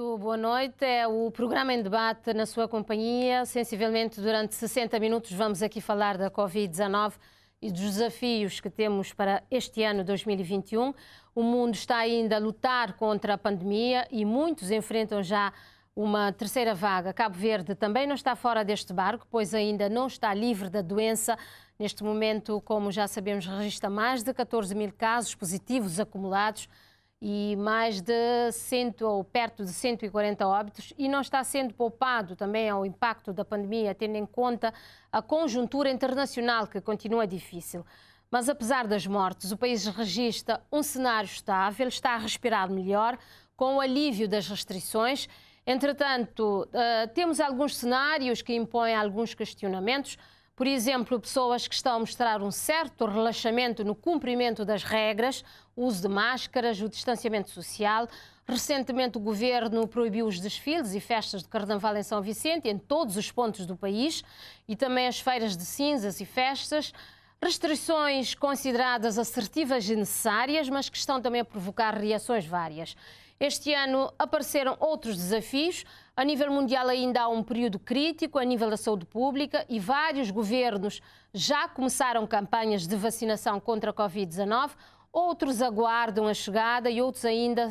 muito boa noite. É o programa em debate na sua companhia. Sensivelmente, durante 60 minutos, vamos aqui falar da Covid-19 e dos desafios que temos para este ano 2021. O mundo está ainda a lutar contra a pandemia e muitos enfrentam já uma terceira vaga. Cabo Verde também não está fora deste barco, pois ainda não está livre da doença. Neste momento, como já sabemos, registra mais de 14 mil casos positivos acumulados e mais de 100 ou perto de 140 óbitos e não está sendo poupado também ao impacto da pandemia, tendo em conta a conjuntura internacional que continua difícil. Mas apesar das mortes, o país registra um cenário estável, está a respirar melhor com o alívio das restrições. Entretanto, eh, temos alguns cenários que impõem alguns questionamentos. Por exemplo, pessoas que estão a mostrar um certo relaxamento no cumprimento das regras, o uso de máscaras, o distanciamento social. Recentemente, o governo proibiu os desfiles e festas de carnaval em São Vicente, em todos os pontos do país, e também as feiras de cinzas e festas. Restrições consideradas assertivas e necessárias, mas que estão também a provocar reações várias. Este ano apareceram outros desafios. A nível mundial ainda há um período crítico a nível da saúde pública e vários governos já começaram campanhas de vacinação contra a Covid-19, outros aguardam a chegada e outros ainda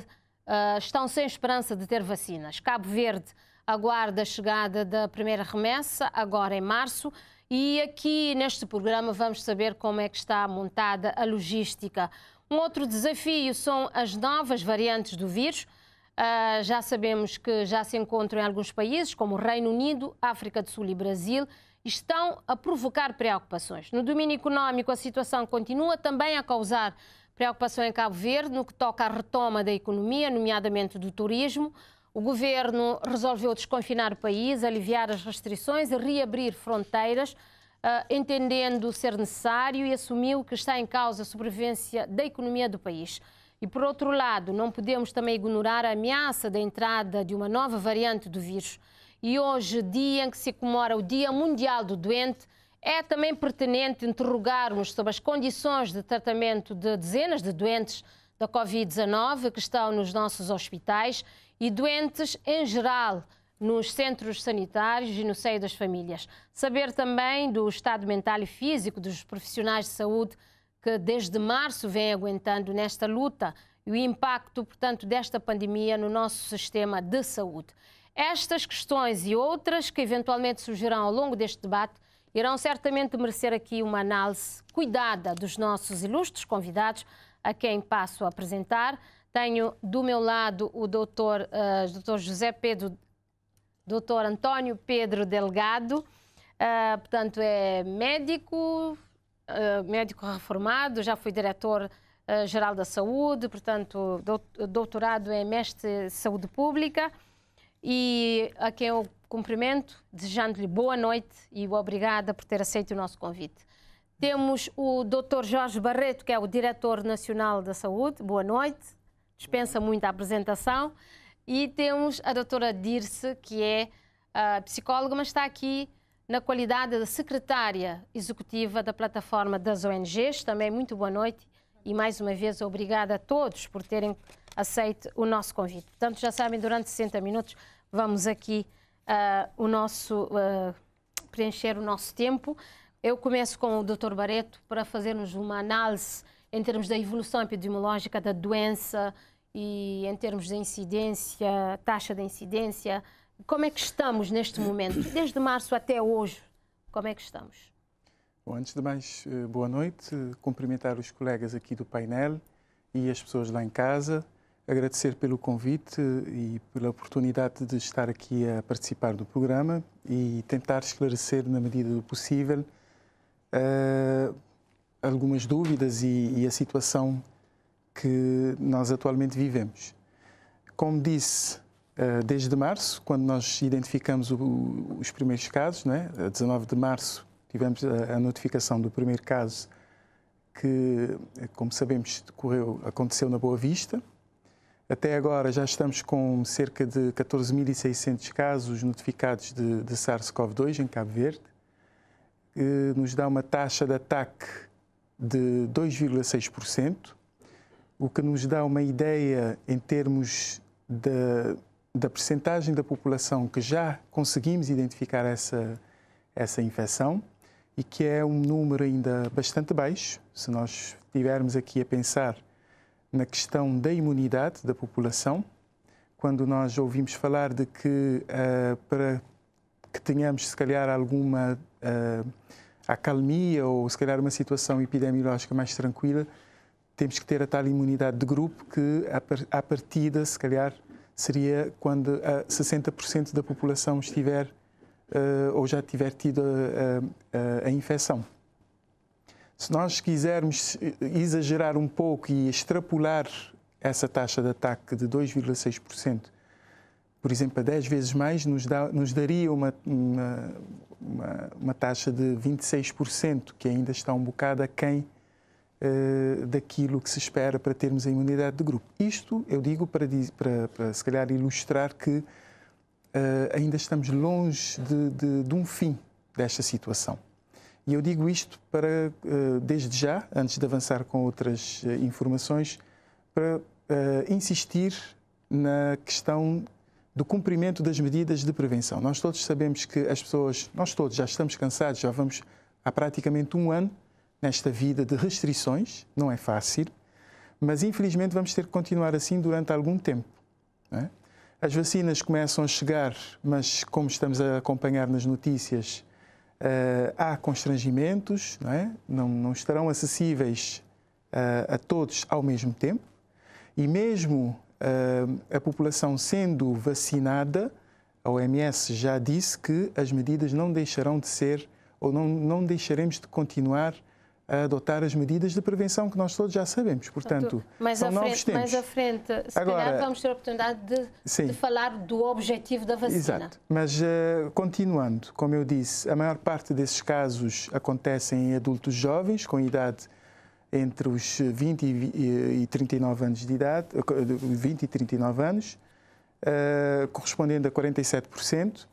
uh, estão sem esperança de ter vacinas. Cabo Verde aguarda a chegada da primeira remessa, agora em março, e aqui neste programa vamos saber como é que está montada a logística. Um outro desafio são as novas variantes do vírus Uh, já sabemos que já se encontram em alguns países, como Reino Unido, África do Sul e Brasil, estão a provocar preocupações. No domínio econômico, a situação continua também a causar preocupação em Cabo Verde no que toca à retoma da economia, nomeadamente do turismo. O governo resolveu desconfinar o país, aliviar as restrições e reabrir fronteiras, ah, entendendo ser necessário e assumiu que está em causa a sobrevivência da economia do país. E, por outro lado, não podemos também ignorar a ameaça da entrada de uma nova variante do vírus. E hoje, dia em que se comemora o Dia Mundial do Doente, é também pertinente interrogarmos sobre as condições de tratamento de dezenas de doentes da Covid-19 que estão nos nossos hospitais e doentes em geral nos centros sanitários e no seio das famílias. Saber também do estado mental e físico dos profissionais de saúde que desde março vem aguentando nesta luta e o impacto, portanto, desta pandemia no nosso sistema de saúde. Estas questões e outras que eventualmente surgirão ao longo deste debate irão certamente merecer aqui uma análise cuidada dos nossos ilustres convidados, a quem passo a apresentar. Tenho do meu lado o doutor, uh, doutor José Pedro, doutor António Pedro Delgado, uh, portanto é médico, ah, médico reformado, já fui diretor uh, geral da saúde, portanto, doutorado em mestre de saúde pública. E a quem eu cumprimento, desejando-lhe boa noite e obrigada por ter aceito o nosso convite. Temos o Dr. Jorge Barreto, que é o Diretor Nacional da Saúde. Boa noite. Dispensa muito a apresentação. E temos a doutora Dirce, que é uh, psicóloga, mas está aqui na qualidade de secretária executiva da plataforma das ONGs. Também muito boa noite e mais uma vez obrigada a todos por terem aceito o nosso convite. Portanto, já sabem, durante 60 minutos vamos aqui uh, o nosso, uh, preencher o nosso tempo. Eu começo com o Dr. Barreto para fazermos uma análise em termos da evolução epidemiológica da doença e em termos de incidência, taxa de incidência, como é que estamos neste momento? Desde março até hoje, como é que estamos? Bom, antes de mais, eh, boa noite. Cumprimentar os colegas aqui do painel e as pessoas lá em casa. Agradecer pelo convite e pela oportunidade de estar aqui a participar do programa e tentar esclarecer, na medida do possível, uh, algumas dúvidas e, e a situação que nós atualmente vivemos. Como disse, eh, desde março, quando nós identificamos o, os primeiros casos, né? a 19 de março tivemos a, a, notificação do primeiro caso que, eh, como sabemos, decorreu, aconteceu na Boa Vista. Até agora já estamos com cerca de 14.600 casos notificados de, de SARS-CoV-2 em Cabo Verde, que nos dá uma taxa de ataque de 2,6%, o que nos dá uma ideia em termos de da percentagem da população que já conseguimos identificar essa, essa infecção e que é um número ainda bastante baixo, se nós estivermos aqui a pensar na questão da imunidade da população, quando nós ouvimos falar de que uh, para que tenhamos, se calhar, alguma uh, acalmia ou, se calhar, uma situação epidemiológica mais tranquila, temos que ter a tal imunidade de grupo que, à partida, se calhar, seria quando 60% da população estiver uh, ou já tiver tido a, eh, a, eh, a infecção. Se nós quisermos exagerar um pouco e extrapolar essa taxa de ataque de 2,6%, por exemplo, a 10 vezes mais, nos, dá, nos daria uma, uma, uma, uma, taxa de 26%, que ainda está um bocado aquém uh, daquilo que se espera para termos a imunidade de grupo. Isto eu digo para, para, para se calhar ilustrar que uh, ainda estamos longe de, de, de, um fim desta situação. E eu digo isto para, uh, desde já, antes de avançar com outras informações, para insistir na questão do cumprimento das medidas de prevenção. Nós todos sabemos que as pessoas, nós todos já estamos cansados, já vamos há praticamente um ano nesta vida de restrições, não é fácil, mas infelizmente vamos ter que continuar assim durante algum tempo. É? As vacinas começam a chegar, mas como estamos a acompanhar nas notícias, uh, há constrangimentos, não, é? não, não estarão acessíveis uh, a todos ao mesmo tempo, e mesmo uh, a população sendo vacinada, a OMS já disse que as medidas não deixarão de ser ou não, não deixaremos de continuar a adotar as medidas de prevenção que nós todos já sabemos. Portanto, mais são à frente, tempos. Mais à frente, se Agora, calhar vamos ter a oportunidade de, de, falar do objetivo da vacina. Exato. Mas uh, continuando, como eu disse, a maior parte desses casos acontecem em adultos jovens com idade entre os 20 e 39 eh, anos de idade, 20 eh, e 39 anos, uh, correspondendo a 47%.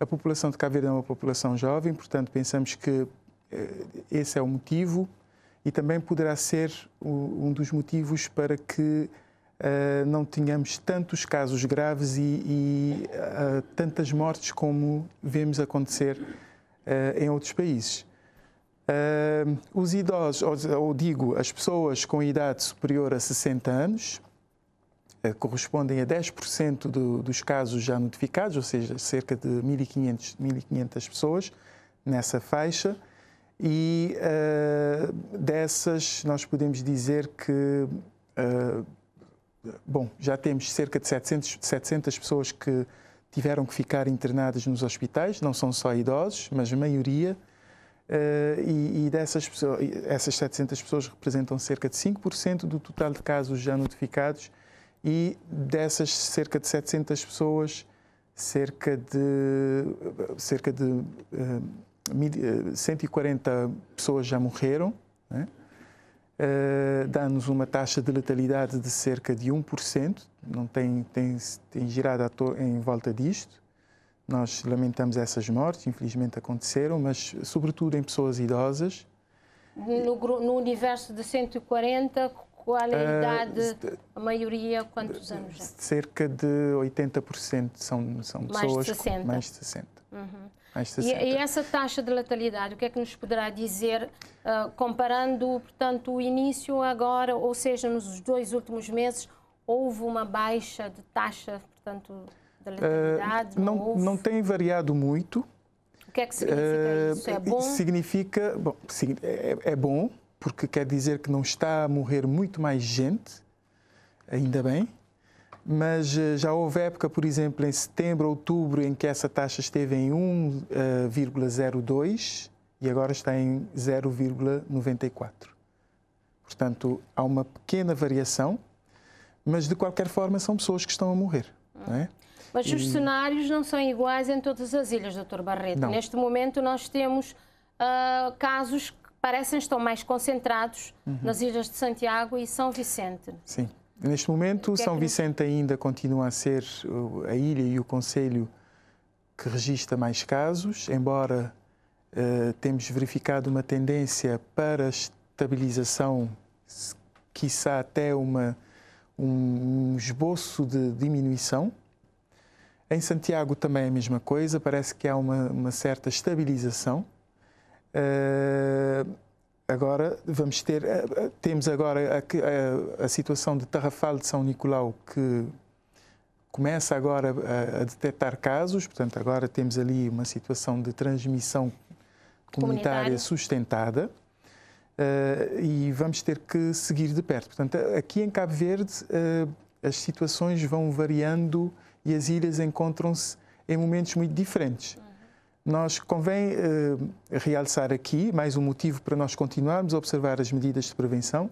A população de Cabo Verde é uma população jovem, portanto, pensamos que eh, esse é o motivo e também poderá ser um dos motivos para que uh, não tenhamos tantos casos graves e, e uh, tantas mortes como vemos acontecer uh, em outros países. os idosos, ou, ou, digo, as pessoas com idade superior a 60 anos, correspondem a 10% do, dos casos já notificados, ou seja, cerca de 1.500 pessoas nessa faixa e uh, dessas, nós podemos dizer que, uh, bom, já temos cerca de 700, 700 pessoas que tiveram que ficar internadas nos hospitais, não são só idosos, mas a maioria. Uh, e, e, dessas pessoas, essas 700 pessoas representam cerca de 5% do total de casos já notificados, e dessas cerca de 700 pessoas, cerca de. cerca de. Uh, 140 eh, pessoas já morreram, né? Uh, dá-nos uma taxa de letalidade de cerca de 1%, não tem, tem, tem girado em volta disto. Nós lamentamos essas mortes, infelizmente aconteceram, mas sobretudo em pessoas idosas. No, no universo de 140, qual é a eh, idade, uh, a maioria, quantos anos? Já? Cerca de 80% são, são pessoas de com mais de 60. Uhum. E, e, essa taxa de letalidade, o que é que nos poderá dizer, uh, comparando, portanto, o início agora, ou seja, nos dois últimos meses, houve uma baixa de taxa, portanto, de ah, letalidade? Uh, não, não tem variado muito. O que é que significa uh, isso? É bom? Significa, bom, é, é, é bom, porque quer dizer que não está a morrer muito mais gente, ainda bem, mas eh, já houve época, por exemplo, em setembro, outubro, em que essa taxa esteve em 1,02 eh, e agora está em 0,94. Portanto, há uma pequena variação, mas de qualquer forma são pessoas que estão a morrer. Não é? Mas os e... cenários não são iguais em todas as ilhas, Dr. Barreto. Não. Neste momento nós temos uh, casos que parecem estar mais concentrados uhum. nas ilhas de Santiago e São Vicente. Sim. Neste momento, é São Vicente ainda continua a ser a ilha e o Conselho que registra mais casos, embora uh, temos verificado uma tendência para estabilização, quiçá até uma, um esboço de diminuição. Em Santiago também é a mesma coisa, parece que há uma, uma certa estabilização. Uh, agora vamos ter eh, eh, temos agora a, a, a, situação de Tarrafal de São Nicolau que começa agora a, a, detectar casos portanto agora temos ali uma situação de transmissão comunitária, comunitária. sustentada uh, e vamos ter que seguir de perto portanto aqui em Cabo Verde uh, as situações vão variando e as ilhas encontram-se em momentos muito diferentes nós convém eh, realçar aqui mais um motivo para nós continuarmos a observar as medidas de prevenção,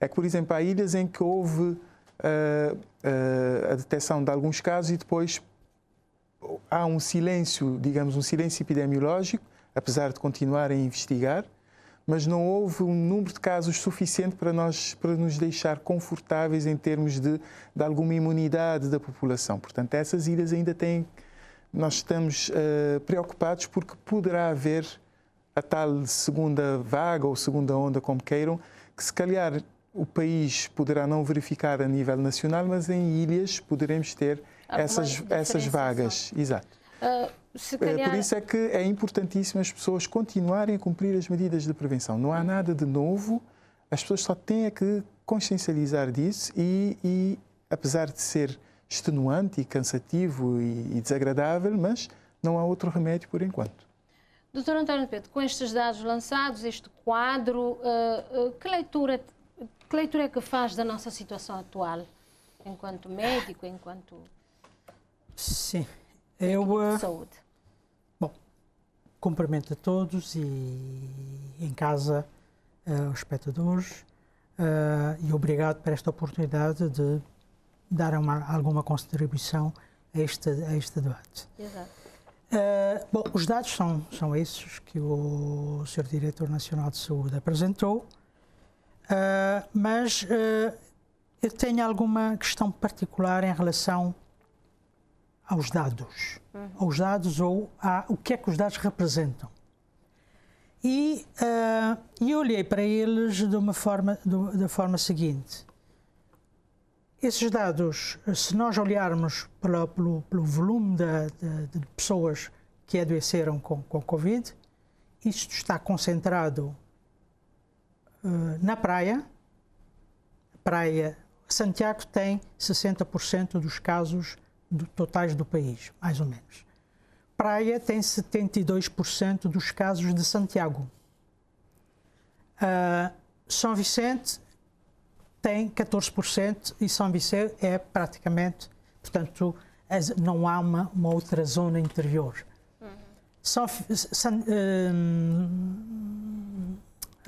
é que, por exemplo, há ilhas em que houve uh, uh, a detecção de alguns casos e depois há um silêncio, digamos, um silêncio epidemiológico, apesar de continuarem a investigar, mas não houve um número de casos suficiente para, nós, para nos deixar confortáveis em termos de, de alguma imunidade da população. Portanto, essas ilhas ainda têm nós estamos uh, preocupados porque poderá haver a tal segunda vaga ou segunda onda, como queiram, que se calhar o país poderá não verificar a nível nacional, mas em ilhas poderemos ter essas, essas vagas. Exato. Uh, calhar... Por isso é que é importantíssimo as pessoas continuarem a cumprir as medidas de prevenção. Não há uhum. nada de novo, as pessoas só têm é que consciencializar disso e, e apesar de ser extenuante e cansativo e, e desagradável, mas não há outro remédio por enquanto. Doutor António Pedro, com estes dados lançados, este quadro, eh, eh, que leitura, que leitura é que faz da nossa situação atual, enquanto médico, enquanto. Sim, eu. Eh, saúde. Bom, cumprimento a todos e em casa, aos espectadores, e obrigado por esta oportunidade de dar uma, alguma contribuição a este, a este debate. Exato. Uh, bom, os dados são, são esses que o Sr. Diretor Nacional de Saúde apresentou, uh, mas uh, eu tenho alguma questão particular em relação aos dados, uhum. aos dados ou a, o que é que os dados representam. E eu olhei para eles de uma forma, da forma seguinte. Esses dados, se nós olharmos pela, pelo, pelo, volume de, de, de, pessoas que adoeceram com, com Covid, isto está concentrado uh, na praia. Praia Santiago tem 60% dos casos do, totais do país, mais ou menos. Praia tem 72% dos casos de Santiago. Uh, São Vicente tem 14% e São Vicente é praticamente, portanto, não há uma, uma outra zona interior. Uhum. São, hum,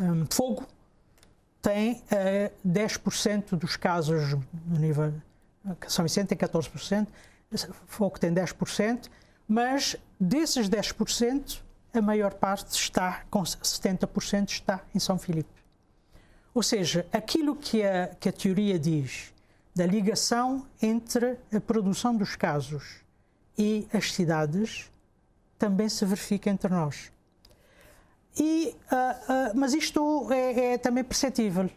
hum, Fogo tem uh, eh, 10% dos casos no nível. Eh, São Vicente tem 14%, Fogo tem 10%, mas desses 10%, a maior parte está, com 70% está em São Filipe. Ou seja, aquilo que a, que a teoria diz da ligação entre a produção dos casos e as cidades também se verifica entre nós. E, uh, uh, mas isto é, é, também perceptível,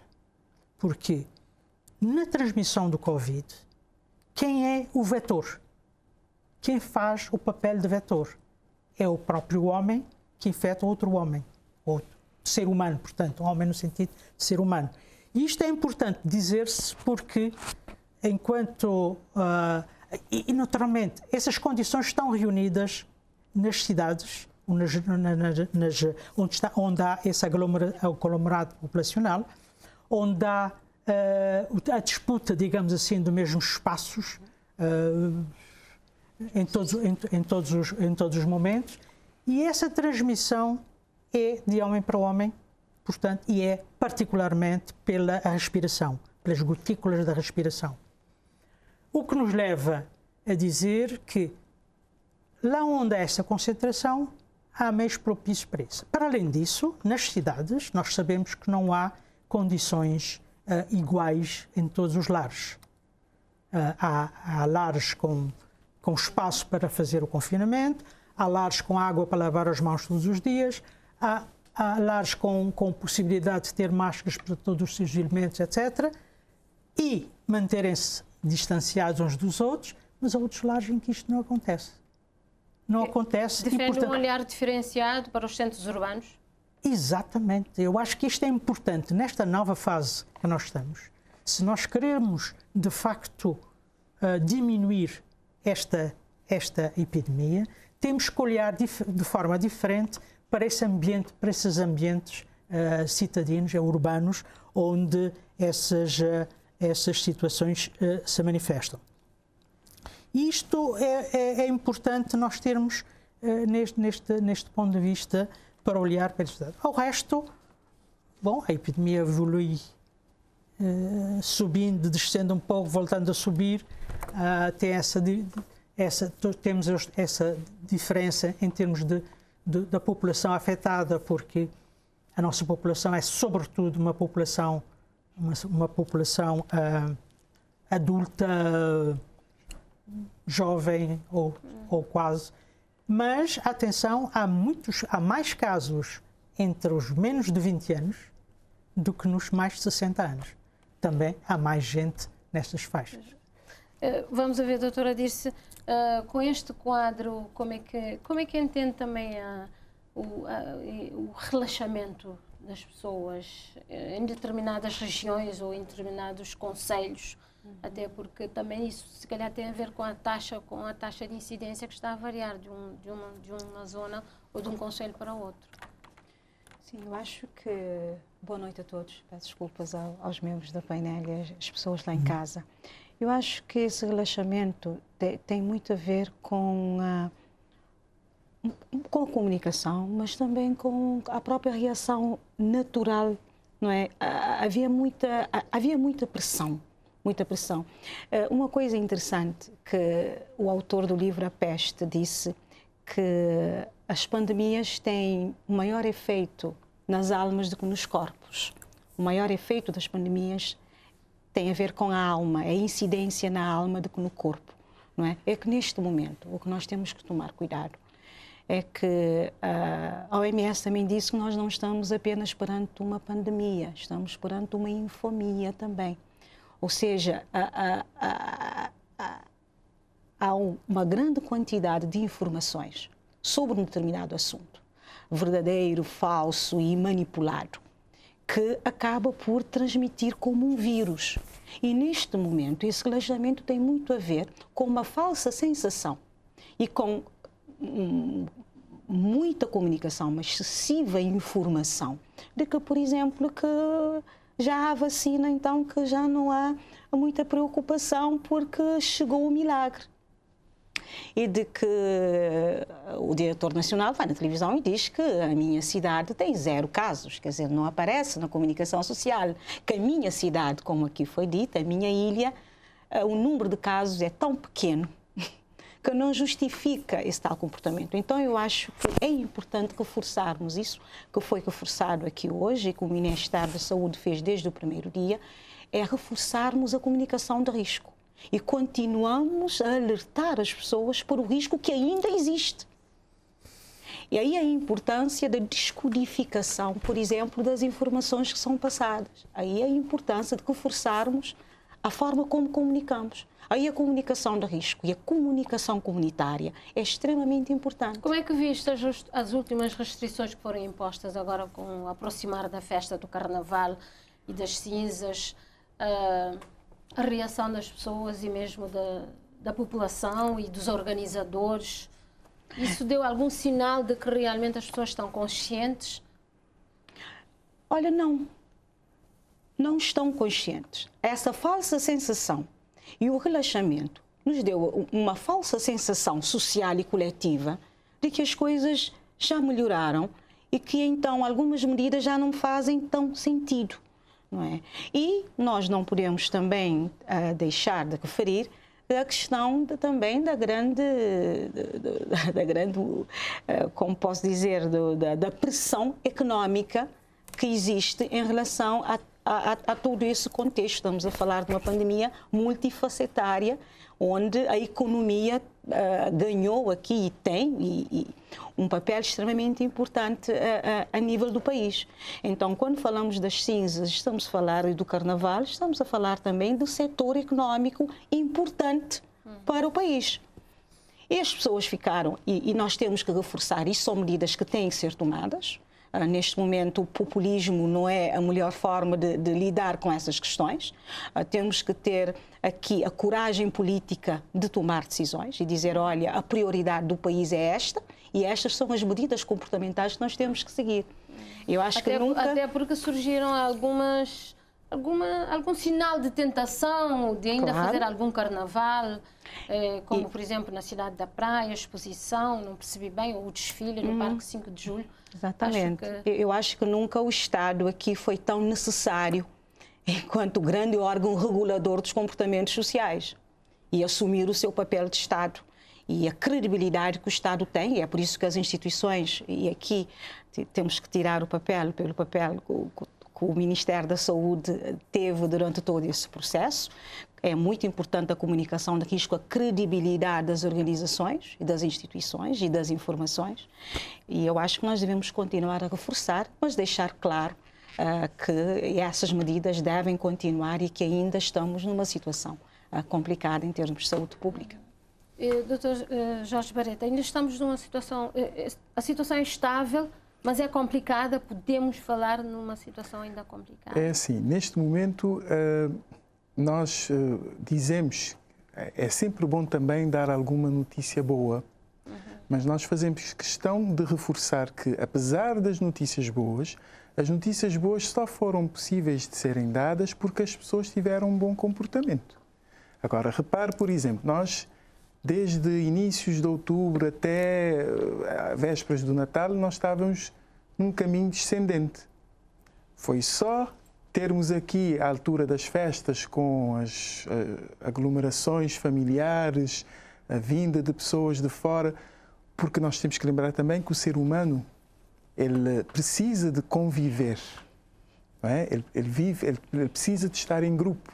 porque na transmissão do Covid, quem é o vetor? Quem faz o papel de vetor? É o próprio homem que infecta outro homem, outro ser humano, portanto, um homem no sentido de ser humano. E isto é importante dizer-se porque, enquanto. Uh, e, naturalmente, essas condições estão reunidas nas cidades nas, nas, nas, onde, está, onde há esse aglomerado populacional, onde há uh, a disputa, digamos assim, dos mesmos espaços uh, em, todos, em, em, todos os, em todos os momentos. E essa transmissão é de homem para homem, portanto, e é particularmente pela respiração, pelas gotículas da respiração. O que nos leva a dizer que lá onde há essa concentração, há meios propícios para isso. Para além disso, nas cidades, nós sabemos que não há condições uh, iguais em todos os lares. Uh, há, há, lares com, com espaço para fazer o confinamento, há lares com água para lavar as mãos todos os dias, há, há lares com, com possibilidade de ter máscaras para todos os seus elementos, etc. E manterem-se distanciados uns dos outros, mas há outros lares em que isto não acontece. Não acontece. Defende e, portanto, um olhar diferenciado para os centros urbanos? Exatamente. Eu acho que isto é importante nesta nova fase que nós estamos. Se nós queremos, de facto, uh, diminuir esta, esta epidemia, temos que olhar de forma diferente para, esse ambiente, para esses ambientes uh, citadinos, urbanos, onde essas, uh, essas situações uh, se manifestam. E isto é, é, é, importante nós termos neste, neste, neste ponto de vista para olhar para a cidade. Ao resto, bom, a epidemia evolui subindo, descendo um pouco, voltando a subir, ah, tem essa, essa, temos essa diferença em termos de de, da população afetada, porque a nossa população é sobretudo uma população uma, uma população uh, adulta jovem ou, ou quase mas atenção há muitos há mais casos entre os menos de 20 anos do que nos mais de 60 anos também há mais gente nestas faixas eh, vamos a ver, doutora disse, uh, eh, com este quadro, como é que, como é que entende também a, o, a, o, relaxamento das pessoas eh, em determinadas regiões ou em determinados conselhos? Uhum. Até porque também isso se calhar tem a ver com a taxa, com a taxa de incidência que está a variar de, um, de, uma, de uma zona ou de um conselho para outro. Sim, eu acho que. Boa noite a todos. Peço desculpas ao, aos membros da painel e às pessoas lá em uhum. casa. Eu acho que esse relaxamento te, tem muito a ver com a, ah, com a comunicação, mas também com a própria reação natural, não é? Ah, havia muita, ah, havia muita pressão, muita pressão. Uma coisa interessante que o autor do livro A Peste disse que as pandemias têm maior efeito nas almas do que nos corpos. O maior efeito das pandemias tem a ver com a alma, a incidência na alma do que no corpo, não é? É que neste momento o que nós temos que tomar cuidado é que ah, a OMS também disse que nós não estamos apenas perante uma pandemia, estamos perante uma infamia também. Ou seja, a, a, a, há uma grande quantidade de informações sobre um determinado assunto, verdadeiro, falso e manipulado que acaba por transmitir como um vírus. E neste momento, esse relaxamento tem muito a ver com uma falsa sensação e com hum, muita comunicação, uma excessiva informação de que, por exemplo, que já há vacina, então que já não há muita preocupação porque chegou o milagre e de que eh, o diretor nacional vai na televisão e diz que a minha cidade tem zero casos, quer dizer, não aparece na comunicação social que a minha cidade, como aqui foi dito, a minha ilha, eh, o número de casos é tão pequeno que não justifica esse tal comportamento. Então, eu acho que é importante reforçarmos isso, que foi reforçado aqui hoje e que o Ministério da Saúde fez desde o primeiro dia, é reforçarmos a comunicação de risco e continuamos a alertar as pessoas para o risco que ainda existe. E aí a importância da descodificação, por exemplo, das informações que são passadas. Aí a importância de reforçarmos a forma como comunicamos. Aí a comunicação de risco e a comunicação comunitária é extremamente importante. Como é que viste as, as últimas restrições que foram impostas agora com o aproximar da festa do Carnaval e das cinzas? Uh a reação das pessoas e mesmo da, da população e dos organizadores? Isso deu algum sinal de que realmente as pessoas estão conscientes? Olha, não. Não estão conscientes. Essa falsa sensação e o relaxamento nos deu uma falsa sensação social e coletiva de que as coisas já melhoraram e que então algumas medidas já não fazem tão sentido. Não é? E nós não podemos também uh, deixar de referir a questão de, também da grande, da grande uh, como posso dizer, do, da, da, pressão económica que existe em relação a, a, a, todo esse contexto. Estamos a falar de uma pandemia multifacetária, onde a economia ah, ganhou aqui e tem e, e um papel extremamente importante a, ah, a, ah, a, nível do país. Então, quando falamos das cinzas, estamos a falar do carnaval, estamos a falar também do setor económico importante para o país. E as pessoas ficaram, e, e nós temos que reforçar, isso são medidas que têm que ser tomadas, ah, neste momento, o populismo não é a melhor forma de, de lidar com essas questões. Ah, temos que ter aqui a coragem política de tomar decisões e dizer: olha, a prioridade do país é esta e estas são as medidas comportamentais que nós temos que seguir. Eu acho até, que nunca. Até porque surgiram algumas. Alguma, algum sinal de tentação de ainda claro. fazer algum carnaval, eh, como e... por exemplo na cidade da Praia, a exposição, não percebi bem, ou o desfile no hum. Parque 5 de Julho. Exatamente. Acho que... Eu acho que nunca o Estado aqui foi tão necessário enquanto grande órgão regulador dos comportamentos sociais e assumir o seu papel de Estado e a credibilidade que o Estado tem, e é por isso que as instituições, e aqui temos que tirar o papel pelo papel que o Ministério da Saúde teve durante todo esse processo, é muito importante a comunicação de risco, a credibilidade das organizações e das instituições e das informações. E eu acho que nós devemos continuar a reforçar, mas deixar claro uh, que essas medidas devem continuar e que ainda estamos numa situação uh, complicada em termos de saúde pública. Eh, doutor eh, Jorge Barreto, ainda estamos numa situação. Eh, a situação é estável, mas é complicada. Podemos falar numa situação ainda complicada? É assim, neste momento. Uh nós uh, dizemos, é, é sempre bom também dar alguma notícia boa, uhum. mas nós fazemos questão de reforçar que, apesar das notícias boas, as notícias boas só foram possíveis de serem dadas porque as pessoas tiveram um bom comportamento. Agora, repare, por exemplo, nós, desde inícios de outubro até eh, vésperas do Natal, nós estávamos num caminho descendente. Foi só termos aqui a altura das festas com as eh, aglomerações familiares, a vinda de pessoas de fora, porque nós temos que lembrar também que o ser humano ele precisa de conviver, é? ele, ele, vive, ele, ele precisa de estar em grupo.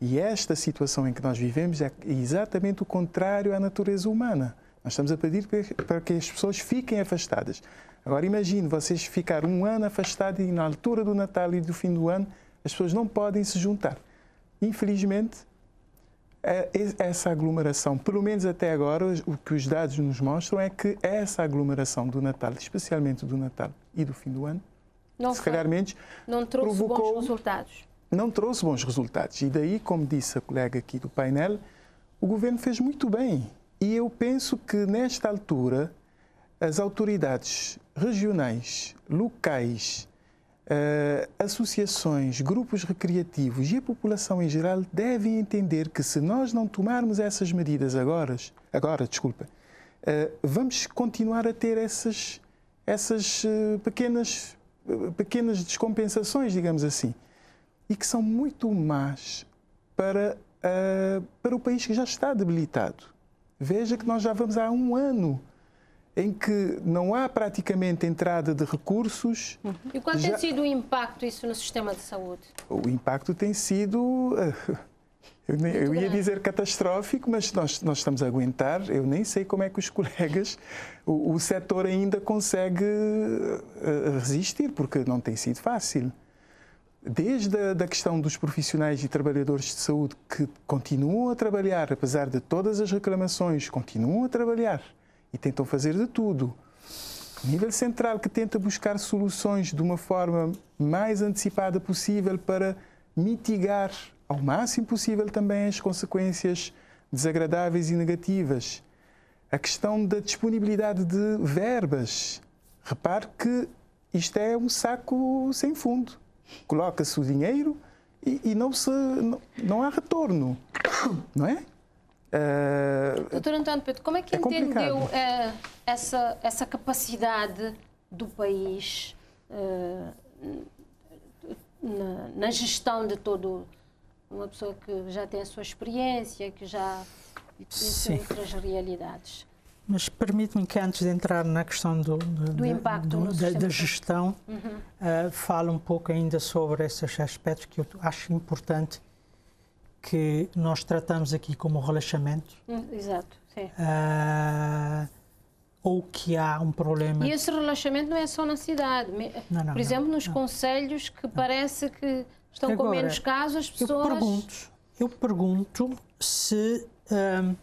E esta situação em que nós vivemos é exatamente o contrário à natureza humana. Nós estamos a pedir para que as pessoas fiquem afastadas. Agora imagine, vocês ficar um ano afastados e na altura do Natal e do fim do ano as pessoas não podem se juntar. Infelizmente, é, é, essa aglomeração, pelo menos até agora, o que os dados nos mostram é que é essa aglomeração do Natal, especialmente do Natal e do fim do ano, não se calhar menos, não trouxe provocou, bons resultados. Não trouxe bons resultados. E daí, como disse a colega aqui do painel, o governo fez muito bem. E eu penso que, nesta altura, as autoridades regionais, locais, eh, associações, grupos recreativos e a população em geral devem entender que se nós não tomarmos essas medidas agora, agora desculpa, eh, vamos continuar a ter essas, essas eh, pequenas, pequenas descompensações, digamos assim, e que são muito más para, para o país que já está debilitado. Veja que nós já vamos há um ano em que não há praticamente entrada de recursos. Uhum. E qual já... tem sido o impacto isso no sistema de saúde? O impacto tem sido. Eh, eu, nem, eu ia dizer catastrófico, mas nós, nós estamos a aguentar. Eu nem sei como é que os colegas, o, o setor ainda consegue eh, resistir, porque não tem sido fácil. Desde a da questão dos profissionais e trabalhadores de saúde que continuam a trabalhar, apesar de todas as reclamações, continuam a trabalhar e tentam fazer de tudo. O nível central que tenta buscar soluções de uma forma mais antecipada possível para mitigar ao máximo possível também as consequências desagradáveis e negativas. A questão da disponibilidade de verbas. Repare que isto é um saco sem fundo. Coloca-se o dinheiro e, e não, se, não, não há retorno, não é? Uh, Doutor António Pedro, como é que é entendeu uh, essa, essa capacidade do país uh, na, na, gestão de todo uma pessoa que já tem a sua experiência, que já conhece outras realidades? Mas permite-me que antes de entrar na questão do, do, do impacto do, da, da, gestão, uhum. fale um pouco ainda sobre esses aspectos que eu acho importante que nós tratamos aqui como relaxamento. Hum, exato, sim. Uh, ou que há um problema. E esse relaxamento não é só na cidade. Não, não, Por exemplo, não, nos conselhos que parece que estão Agora, com menos casos, as pessoas. Eu pergunto, eu pergunto se uh,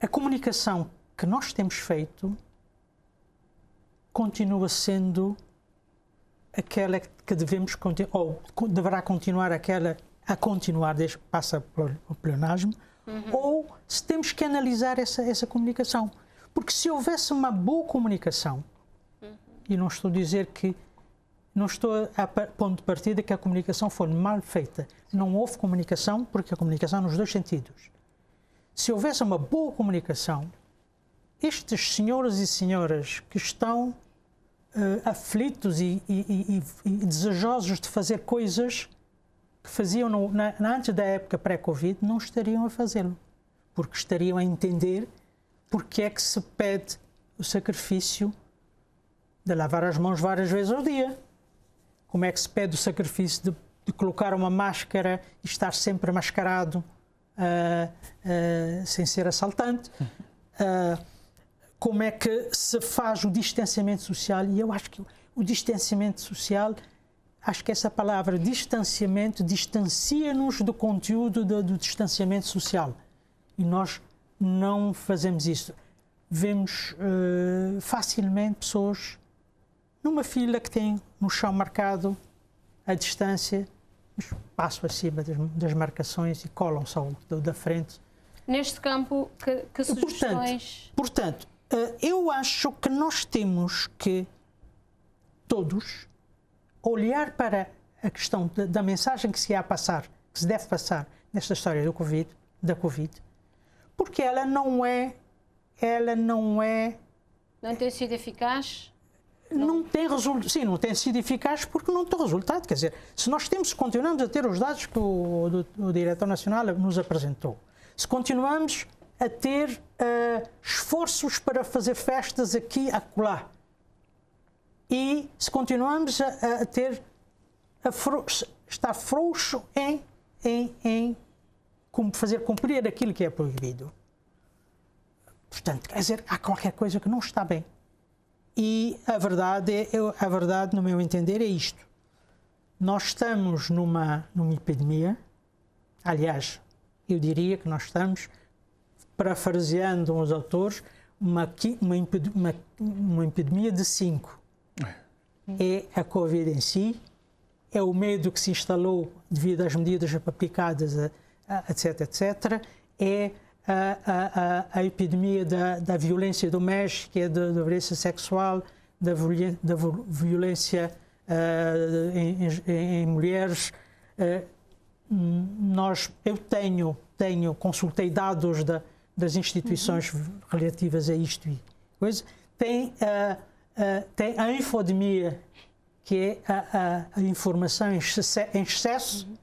a comunicação que nós temos feito continua sendo aquela que devemos ou deverá continuar aquela a continuar, desde que passa pelo pleonasmo, uhum. ou se temos que analisar essa, essa comunicação. Porque se houvesse uma boa comunicação, uhum. e não estou a dizer que, não estou a ponto de partida que a comunicação foi mal feita, não houve comunicação, porque a comunicação nos dois sentidos. Se houvesse uma boa comunicação, estes senhores e senhoras que estão uh, aflitos e, e, e, e, desejosos de fazer coisas que faziam no, na, antes da época pré-Covid não estariam a fazê-lo, porque estariam a entender porque é que se pede o sacrifício de lavar as mãos várias vezes ao dia, como é que se pede o sacrifício de, de colocar uma máscara e estar sempre mascarado uh, uh, sem ser assaltante. Uh, como é que se faz o distanciamento social? E eu acho que o distanciamento social acho que essa palavra distanciamento distancia-nos do conteúdo do, do, distanciamento social. E nós não fazemos isso. Vemos uh, facilmente pessoas numa fila que tem no chão marcado a distância, mas passo acima das, das marcações e colam só ao da frente. Neste campo, que, que sugestões... Portanto, portanto uh, eh, eu acho que nós temos que, todos, olhar para a questão de, da mensagem que se há a passar, que se deve passar nesta história do Covid, da Covid, porque ela não é, ela não é. Não tem sido eficaz. Não, não tem resultado. Sim, não tem sido eficaz porque não tem resultado. Quer dizer, se nós temos, continuamos a ter os dados que o, o, o diretor nacional nos apresentou, se continuamos a ter uh, esforços para fazer festas aqui, acolá, e se continuamos a, a ter a fro estar frouxo em, em, em como fazer cumprir aquilo que é proibido. Portanto, quer dizer, há qualquer coisa que não está bem. E a verdade, é, eu, a verdade, no meu entender, é isto. Nós estamos numa, numa epidemia, aliás, eu diria que nós estamos, parafraseando uns autores, uma, uma, uma, uma epidemia de cinco é. é a Covid em si, é o medo que se instalou devido às medidas aplicadas, etc, etc, é a, a, a epidemia da, da, violência doméstica, é da, da violência sexual, da, da violência uh, em, em, em, mulheres. Uh, nós, eu tenho, tenho, consultei dados da, das instituições uhum. relativas a isto e coisa. Tem... Uh, eh, tem a infodemia, que é a, a, a informação em excesso, uhum.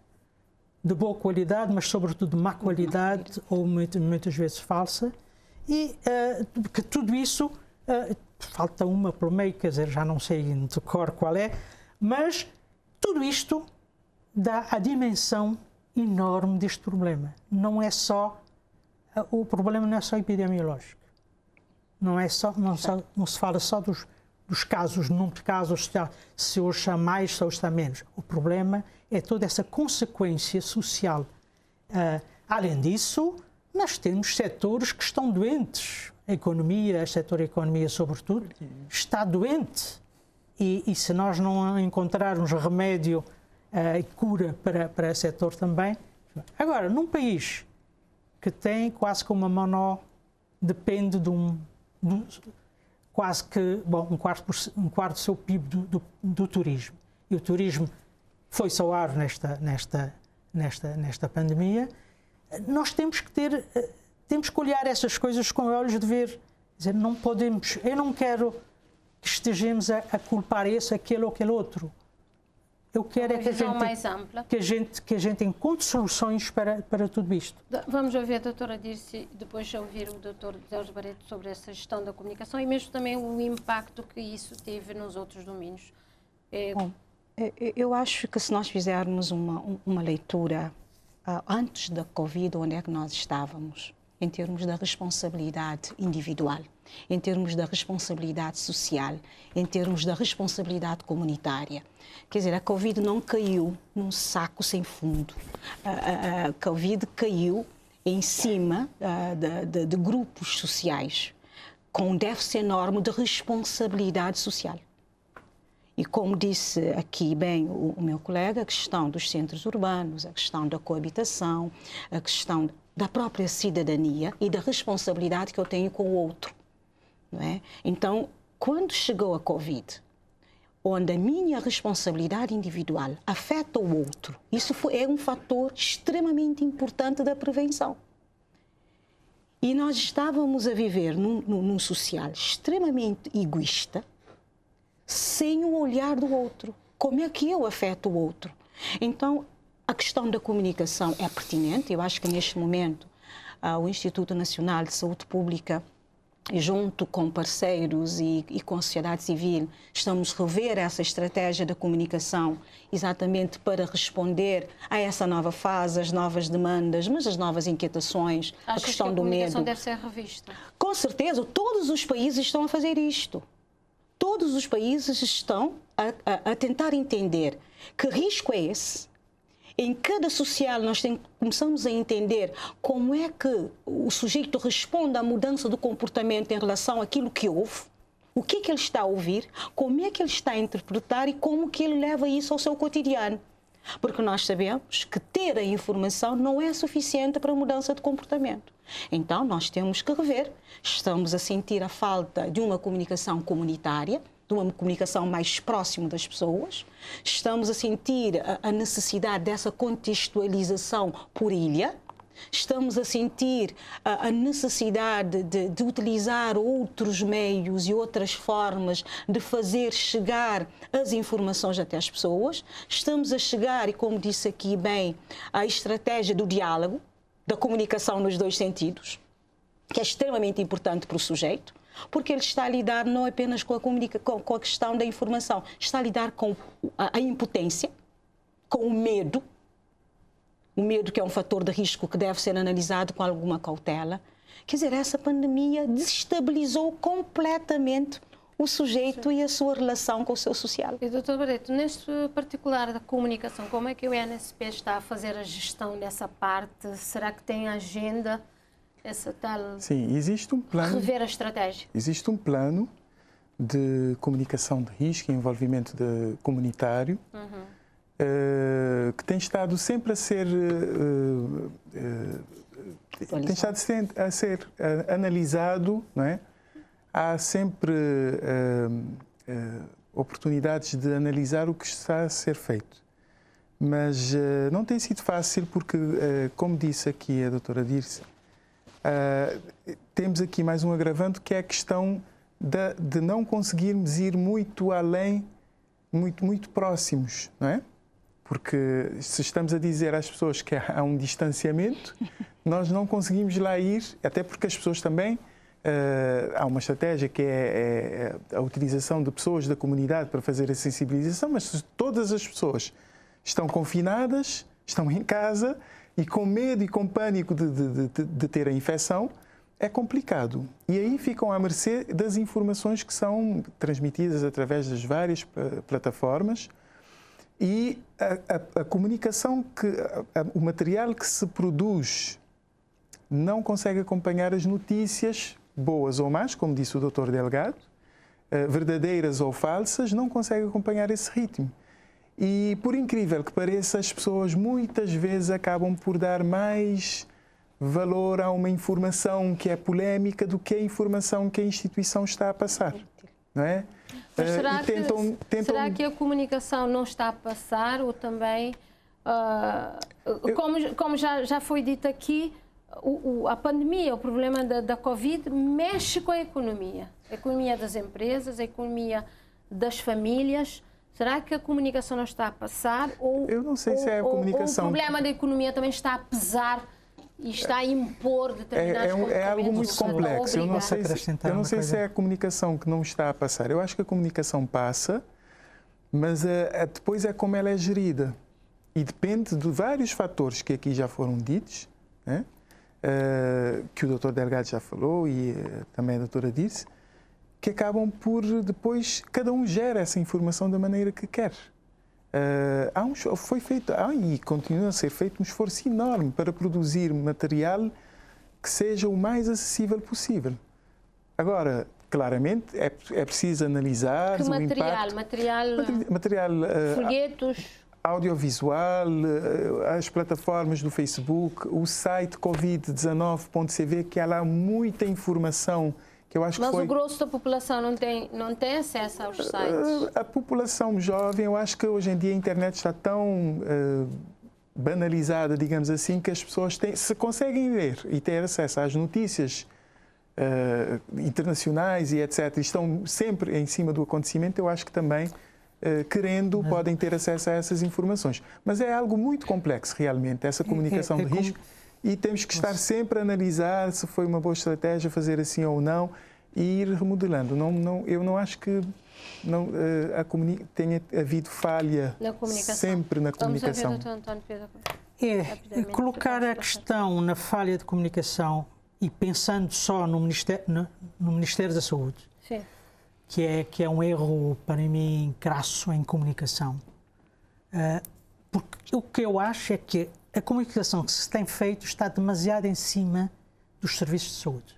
de boa qualidade, mas sobretudo de má qualidade, uhum. ou muito, muitas vezes falsa, e uh, que tudo isso, uh, falta uma pelo meio, quer dizer, já não sei de cor qual é, mas tudo isto dá a dimensão enorme deste problema. Não é só, o problema não é só epidemiológico não é só não, só, não, se fala só dos dos casos, número casos, se hoje está mais, se hoje está menos. O problema é toda essa consequência social. Uh, além disso, nós temos setores que estão doentes. A economia, o setor da economia, sobretudo, está doente. E, e, se nós não encontrarmos remédio uh, e cura para, para esse setor também. Agora, num país que tem quase como uma monó, depende de um. De, quase que bom, um, quarto por, um quarto do seu PIB do, do, do turismo. E o turismo foi salário nesta, nesta, nesta, nesta pandemia. Nós temos que ter, eh, temos que olhar essas coisas com olhos de ver. Dizer, não podemos, eu não quero que estejamos a, a culpar esse, aquele ou aquele outro. Eu quero é que a, gente, que a, gente, que a gente encontre soluções para, para tudo isto. Vamos ouvir a doutora Dirce, depois ouvir o doutor José Barreto sobre essa gestão da comunicação e mesmo também o impacto que isso teve nos outros domínios. É... Bom, eu acho que se nós fizermos uma, uma leitura ah, antes da Covid, onde é que nós estávamos, em termos da responsabilidade individual, em termos da responsabilidade social, em termos da responsabilidade comunitária. Quer dizer, a Covid não caiu num saco sem fundo. A, a, a Covid caiu em cima de, de, de grupos sociais com um déficit enorme de responsabilidade social. E como disse aqui bem o, meu colega, a questão dos centros urbanos, a questão da coabitação, a questão da própria cidadania e da responsabilidade que eu tenho com o outro. Não é? Então, quando chegou a Covid, onde a minha responsabilidade individual afeta o outro, isso foi, é um fator extremamente importante da prevenção. E nós estávamos a viver num, num social extremamente egoísta, sem o olhar do outro. Como é que eu afeto o outro? Então, a questão da comunicação é pertinente. Eu acho que neste momento uh, o Instituto Nacional de Saúde Pública junto com parceiros e, e, com a sociedade civil, estamos a rever essa estratégia da comunicação exatamente para responder a essa nova fase, as novas demandas, mas as novas inquietações, Achas a questão que a do medo. A comunicação deve ser revista. Com certeza, todos os países estão a fazer isto. Todos os países estão a, a, a tentar entender que risco é esse em cada social nós tem, começamos a entender como é que o sujeito responde à mudança do comportamento em relação àquilo que ouve, o que, é que ele está a ouvir, como é que ele está a interpretar e como que ele leva isso ao seu cotidiano. Porque nós sabemos que ter a informação não é suficiente para a mudança de comportamento. Então, nós temos que rever. Estamos a sentir a falta de uma comunicação comunitária, de uma comunicação mais próxima das pessoas. Estamos a sentir a necessidade dessa contextualização por ilha, estamos a sentir a necessidade de, de, utilizar outros meios e outras formas de fazer chegar as informações até as pessoas. Estamos a chegar, e como disse aqui bem, à estratégia do diálogo, da comunicação nos dois sentidos, que é extremamente importante para o sujeito porque ele está a lidar não apenas com a, com, com a questão da informação, está a lidar com a, a impotência, com o medo, o medo que é um fator de risco que deve ser analisado com alguma cautela. Quer dizer, essa pandemia desestabilizou completamente o sujeito Sim. e a sua relação com o seu social. E, doutor Barreto, neste particular da comunicação, como é que o NSP está a fazer a gestão dessa parte? Será que tem agenda? essa tal. Sim, existe um plano. Rever a estratégia. Existe um plano de comunicação de risco e envolvimento de comunitário uhum. uh, que tem estado sempre a ser. Uh, uh, tem estado a ser analisado, não é? Há sempre oportunidades de analisar o que está a ser feito. Mas não tem sido fácil porque, como disse aqui a doutora Dirce, Uh, temos aqui mais um agravante que é a questão de, de não conseguirmos ir muito além, muito, muito próximos, não é? Porque se estamos a dizer às pessoas que há um distanciamento, nós não conseguimos lá ir, até porque as pessoas também. Uh, há uma estratégia que é, é, é, a utilização de pessoas da comunidade para fazer a sensibilização, mas se todas as pessoas estão confinadas, estão em casa, e com medo e com pânico de, de, de, de ter a infecção, é complicado. E aí ficam à mercê das informações que são transmitidas através das várias eh, plataformas e a, a, a comunicação que a, o material que se produz não consegue acompanhar as notícias boas ou más, como disse o Dr. Delgado, eh, verdadeiras ou falsas, não consegue acompanhar esse ritmo. E por incrível que pareça, as pessoas muitas vezes acabam por dar mais valor a uma informação que é polémica do que a informação que a instituição está a passar, não é? Mas eh, será, uh, tentam, que, tentam... será que a comunicação não está a passar ou também, uh, como, Eu... como já, já foi dito aqui, o, o, a pandemia, o problema da, da Covid mexe com a economia, a economia das empresas, a economia das famílias, Será que a comunicação não está a passar? Ou, Eu não sei ou, se é a comunicação. Ou, o problema da economia também está a pesar e está a impor determinados é, é, um, é algo muito complexo. Eu não sei, se, eu não sei se é a comunicação que não está a passar. Eu acho que a comunicação passa, mas é, depois é como ela é gerida. E depende de vários fatores que aqui já foram ditos, né? Eh, que o Dr. Delgado já falou e também a doutora disse, que acabam por depois, cada um gera essa informação da maneira que quer. Uh, há um, foi feito, há e continua a ser feito um esforço enorme para produzir material que seja o mais acessível possível. Agora, claramente, é, é preciso analisar que o material, impacto. Material, material ah, ah, folhetos? Audiovisual, uh, as plataformas do Facebook, o site covid19.cv, que há lá muita informação que eu acho Mas que foi... o grosso da população não tem, não tem acesso aos sites? A, eh, a população jovem, eu acho que hoje em dia a internet está tão uh, banalizada, digamos assim, que as pessoas têm, se conseguem ler e ter acesso às notícias uh, internacionais e etc. E estão sempre em cima do acontecimento, eu acho que também querendo, podem ter acesso a essas informações. Mas é algo muito complexo, realmente, essa é, comunicação é, é, é de risco. Como e temos que estar sempre a analisar se foi uma boa estratégia fazer assim ou não e ir remodelando. Não, não, eu não acho que não, uh, tenha havido falha na sempre na comunicação. É, eh, colocar a questão na falha de comunicação e pensando só no Ministério, no, no Ministério da Saúde, Sim. Que, é, que é um erro, para mim, crasso em comunicação. Uh, porque o que eu acho é que a comunicação que se tem feito está demasiado em cima dos serviços de saúde.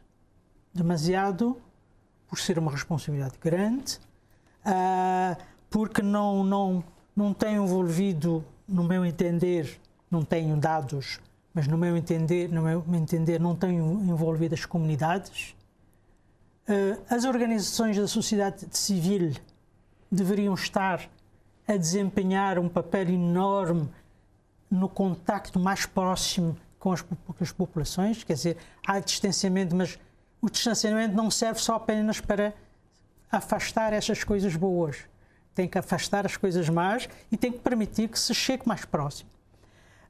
Demasiado por ser uma responsabilidade grande, uh, porque não, não, não tenho envolvido, no meu entender, não tenho dados, mas no meu entender, no meu entender não tenho envolvido as comunidades. Uh, as organizações da sociedade civil deveriam estar a desempenhar um papel enorme no contacto mais próximo com as, com as populações, quer dizer, há distanciamento, mas o distanciamento não serve só apenas para afastar essas coisas boas. Tem que afastar as coisas más e tem que permitir que se chegue mais próximo.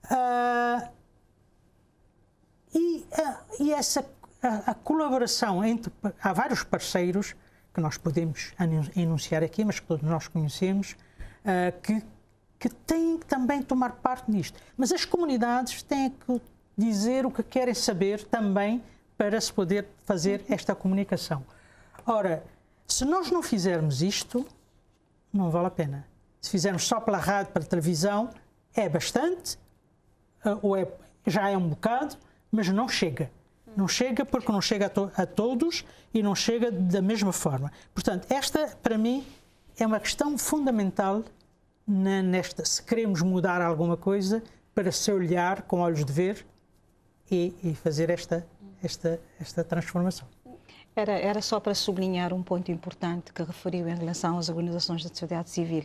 Uh, e, uh, e, essa a, a, colaboração entre. Há vários parceiros que nós podemos enunciar aqui, mas que todos nós conhecemos, uh, que que têm que também tomar parte nisto. Mas as comunidades têm que dizer o que querem saber também para se poder fazer esta comunicação. Ora, se nós não fizermos isto, não vale a pena. Se fizermos só pela rádio, pela televisão, é bastante, eh, ou é, já é um bocado, mas não chega. Não chega porque não chega a, to a todos e não chega da mesma forma. Portanto, esta, para mim, é uma questão fundamental nesta, se queremos mudar alguma coisa, para se olhar com olhos de ver e, e fazer esta, esta, esta transformação. Era, era só para sublinhar um ponto importante que referiu em relação às organizações da sociedade civil.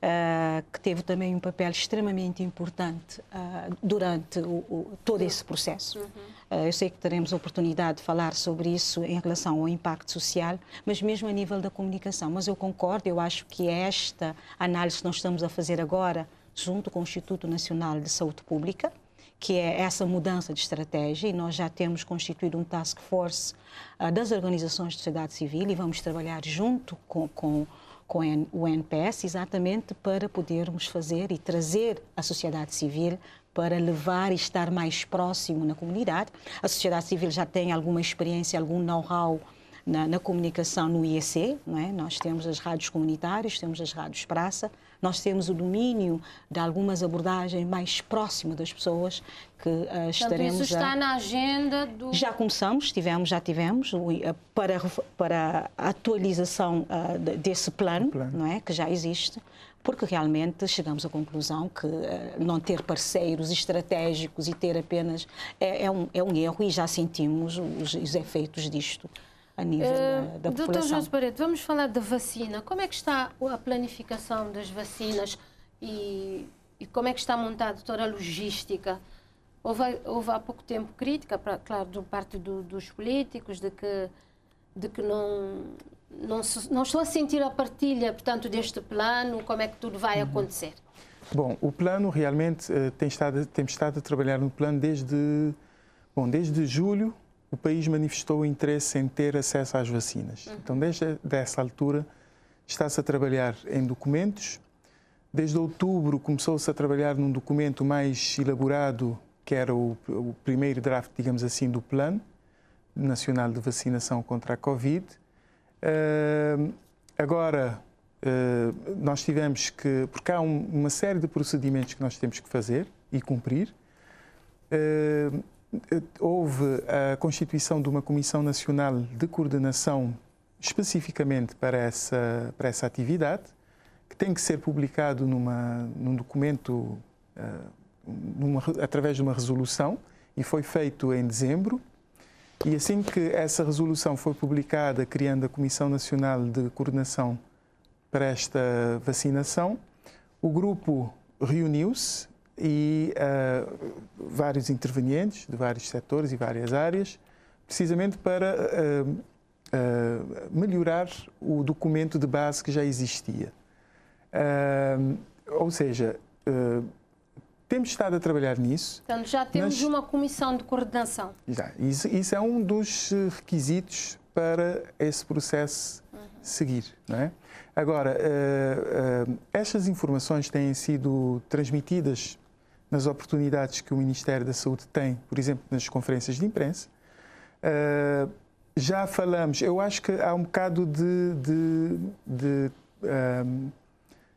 Uh, que teve também um papel extremamente importante uh, durante o, o, todo esse processo. Uhum. Uh, eu sei que teremos oportunidade de falar sobre isso em relação ao impacto social, mas mesmo a nível da comunicação. Mas eu concordo, eu acho que é esta análise que nós estamos a fazer agora, junto com o Instituto Nacional de Saúde Pública, que é essa mudança de estratégia, e nós já temos constituído um task force ah, das organizações de sociedade civil e vamos trabalhar junto com, com com o NPS, exatamente para podermos fazer e trazer a sociedade civil para levar e estar mais próximo na comunidade. A sociedade civil já tem alguma experiência, algum know-how na, na, comunicação no IEC, não é? nós temos as rádios comunitárias, temos as rádios praça, nós temos o domínio de algumas abordagens mais próximas das pessoas que uh, Portanto, estaremos isso está a... na agenda do... Já começamos, tivemos, já tivemos, eh, para, para a atualização uh, desse plano, plano, Não é, que já existe, porque realmente chegamos à conclusão que uh, não ter parceiros estratégicos e ter apenas é, é, um, é um erro e já sentimos os, os efeitos disto a nível uh, da, da Doutor José Barreto, vamos falar da vacina. Como é que está a planificação das vacinas e, e como é que está montada toda a logística? Houve, houve há pouco tempo crítica, pra, claro, do parte do, dos políticos, de que, de que não, não, se, não estou a sentir a partilha, portanto, deste plano, como é que tudo vai uhum. acontecer? Bom, o plano realmente eh, tem estado, temos estado a trabalhar no plano desde, bom, desde julho o país manifestou interesse em ter acesso às vacinas. Uhum. Então, desde essa altura, está-se a trabalhar em documentos. Desde outubro, começou-se a trabalhar num documento mais elaborado, que era o, o, primeiro draft, digamos assim, do Plano Nacional de Vacinação contra a Covid. Uh, agora, uh, nós tivemos que. Porque há um, uma série de procedimentos que nós temos que fazer e cumprir. Uh, houve a constituição de uma Comissão Nacional de Coordenação especificamente para essa, para essa atividade, que tem que ser publicado numa, num documento, eh, numa, através de uma resolução, e foi feito em dezembro. E assim que essa resolução foi publicada, criando a Comissão Nacional de Coordenação para esta vacinação, o grupo reuniu-se e uh, vários intervenientes de vários setores e várias áreas, precisamente para uh, uh, melhorar o documento de base que já existia. ou seja, temos estado a trabalhar nisso. Portanto, já temos mas... uma comissão de coordenação. Já, isso, isso, é um dos requisitos para esse processo uhum. seguir. Não é? Agora, estas informações têm sido transmitidas nas oportunidades que o Ministério da Saúde tem, por exemplo, nas conferências de imprensa. Uh, já falamos, eu acho que há um bocado de, de, de um,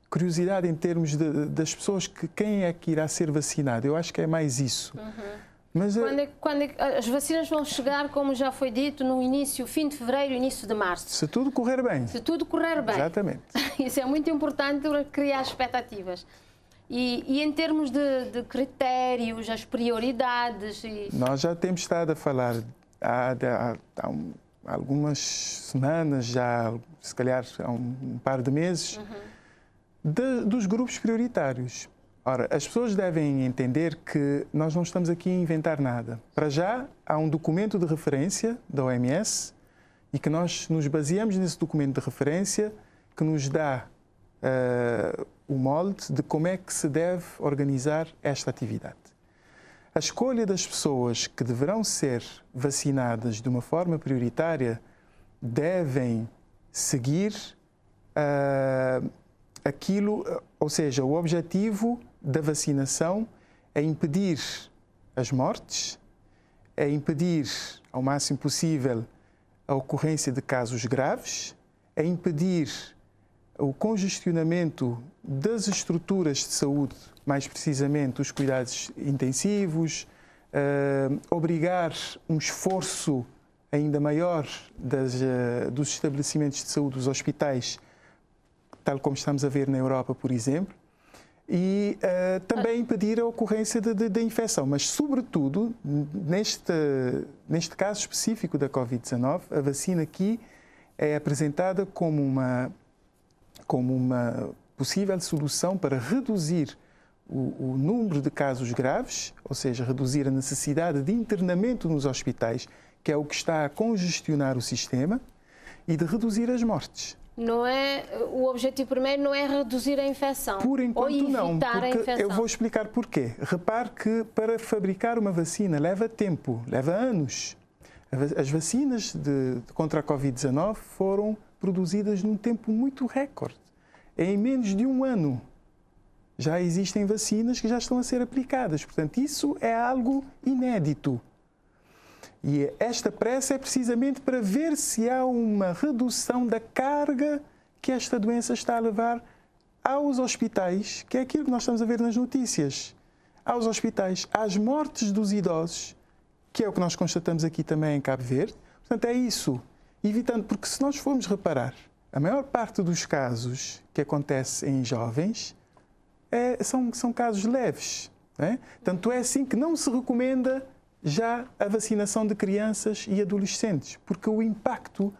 curiosidade em termos de, das pessoas que quem é que irá ser vacinado. Eu acho que é mais isso. Uhum. Mas, ah, quando, é, quando é, as vacinas vão chegar, como já foi dito, no início, fim de fevereiro, início de março. Se tudo correr bem. Se tudo correr bem. Exatamente. Isso é muito importante para criar expectativas. E, e em termos de, de, critérios, as prioridades? E... Nós já temos estado a falar há, há, há algumas semanas, já se calhar há um, um par de meses, uhum. de, dos grupos prioritários. Ora, as pessoas devem entender que nós não estamos aqui a inventar nada. Para já, há um documento de referência da OMS e que nós nos baseamos nesse documento de referência que nos dá uh, o molde de como é que se deve organizar esta atividade. A escolha das pessoas que deverão ser vacinadas de uma forma prioritária devem seguir uh, aquilo, ou seja, o objetivo da vacinação é impedir as mortes, é impedir ao máximo possível a ocorrência de casos graves, é impedir o congestionamento das estruturas de saúde, mais precisamente os cuidados intensivos, uh, obrigar um esforço ainda maior das, uh, dos estabelecimentos de saúde, dos hospitais, tal como estamos a ver na Europa, por exemplo, e uh, também ah. impedir a ocorrência da infecção. Mas, sobretudo, neste, neste caso específico da Covid-19, a vacina aqui é apresentada como uma, como uma possível solução para reduzir o, o, número de casos graves, ou seja, reduzir a necessidade de internamento nos hospitais, que é o que está a congestionar o sistema, e de reduzir as mortes. Não é o objetivo primeiro não é reduzir a infecção. Por enquanto não, porque eu vou explicar porquê. Repare que para fabricar uma vacina leva tempo, leva anos. As vacinas de, contra a Covid-19 foram produzidas num tempo muito recorde em menos de um ano já existem vacinas que já estão a ser aplicadas. Portanto, isso é algo inédito. E esta pressa é precisamente para ver se há uma redução da carga que esta doença está a levar aos hospitais, que é aquilo que nós estamos a ver nas notícias. Aos hospitais, às mortes dos idosos, que é o que nós constatamos aqui também em Cabo Verde. Portanto, é isso. Evitando, porque se nós formos reparar, a maior parte dos casos que acontece em jovens é, são, são casos leves. É? Tanto é assim que não se recomenda já a vacinação de crianças e adolescentes, porque o impacto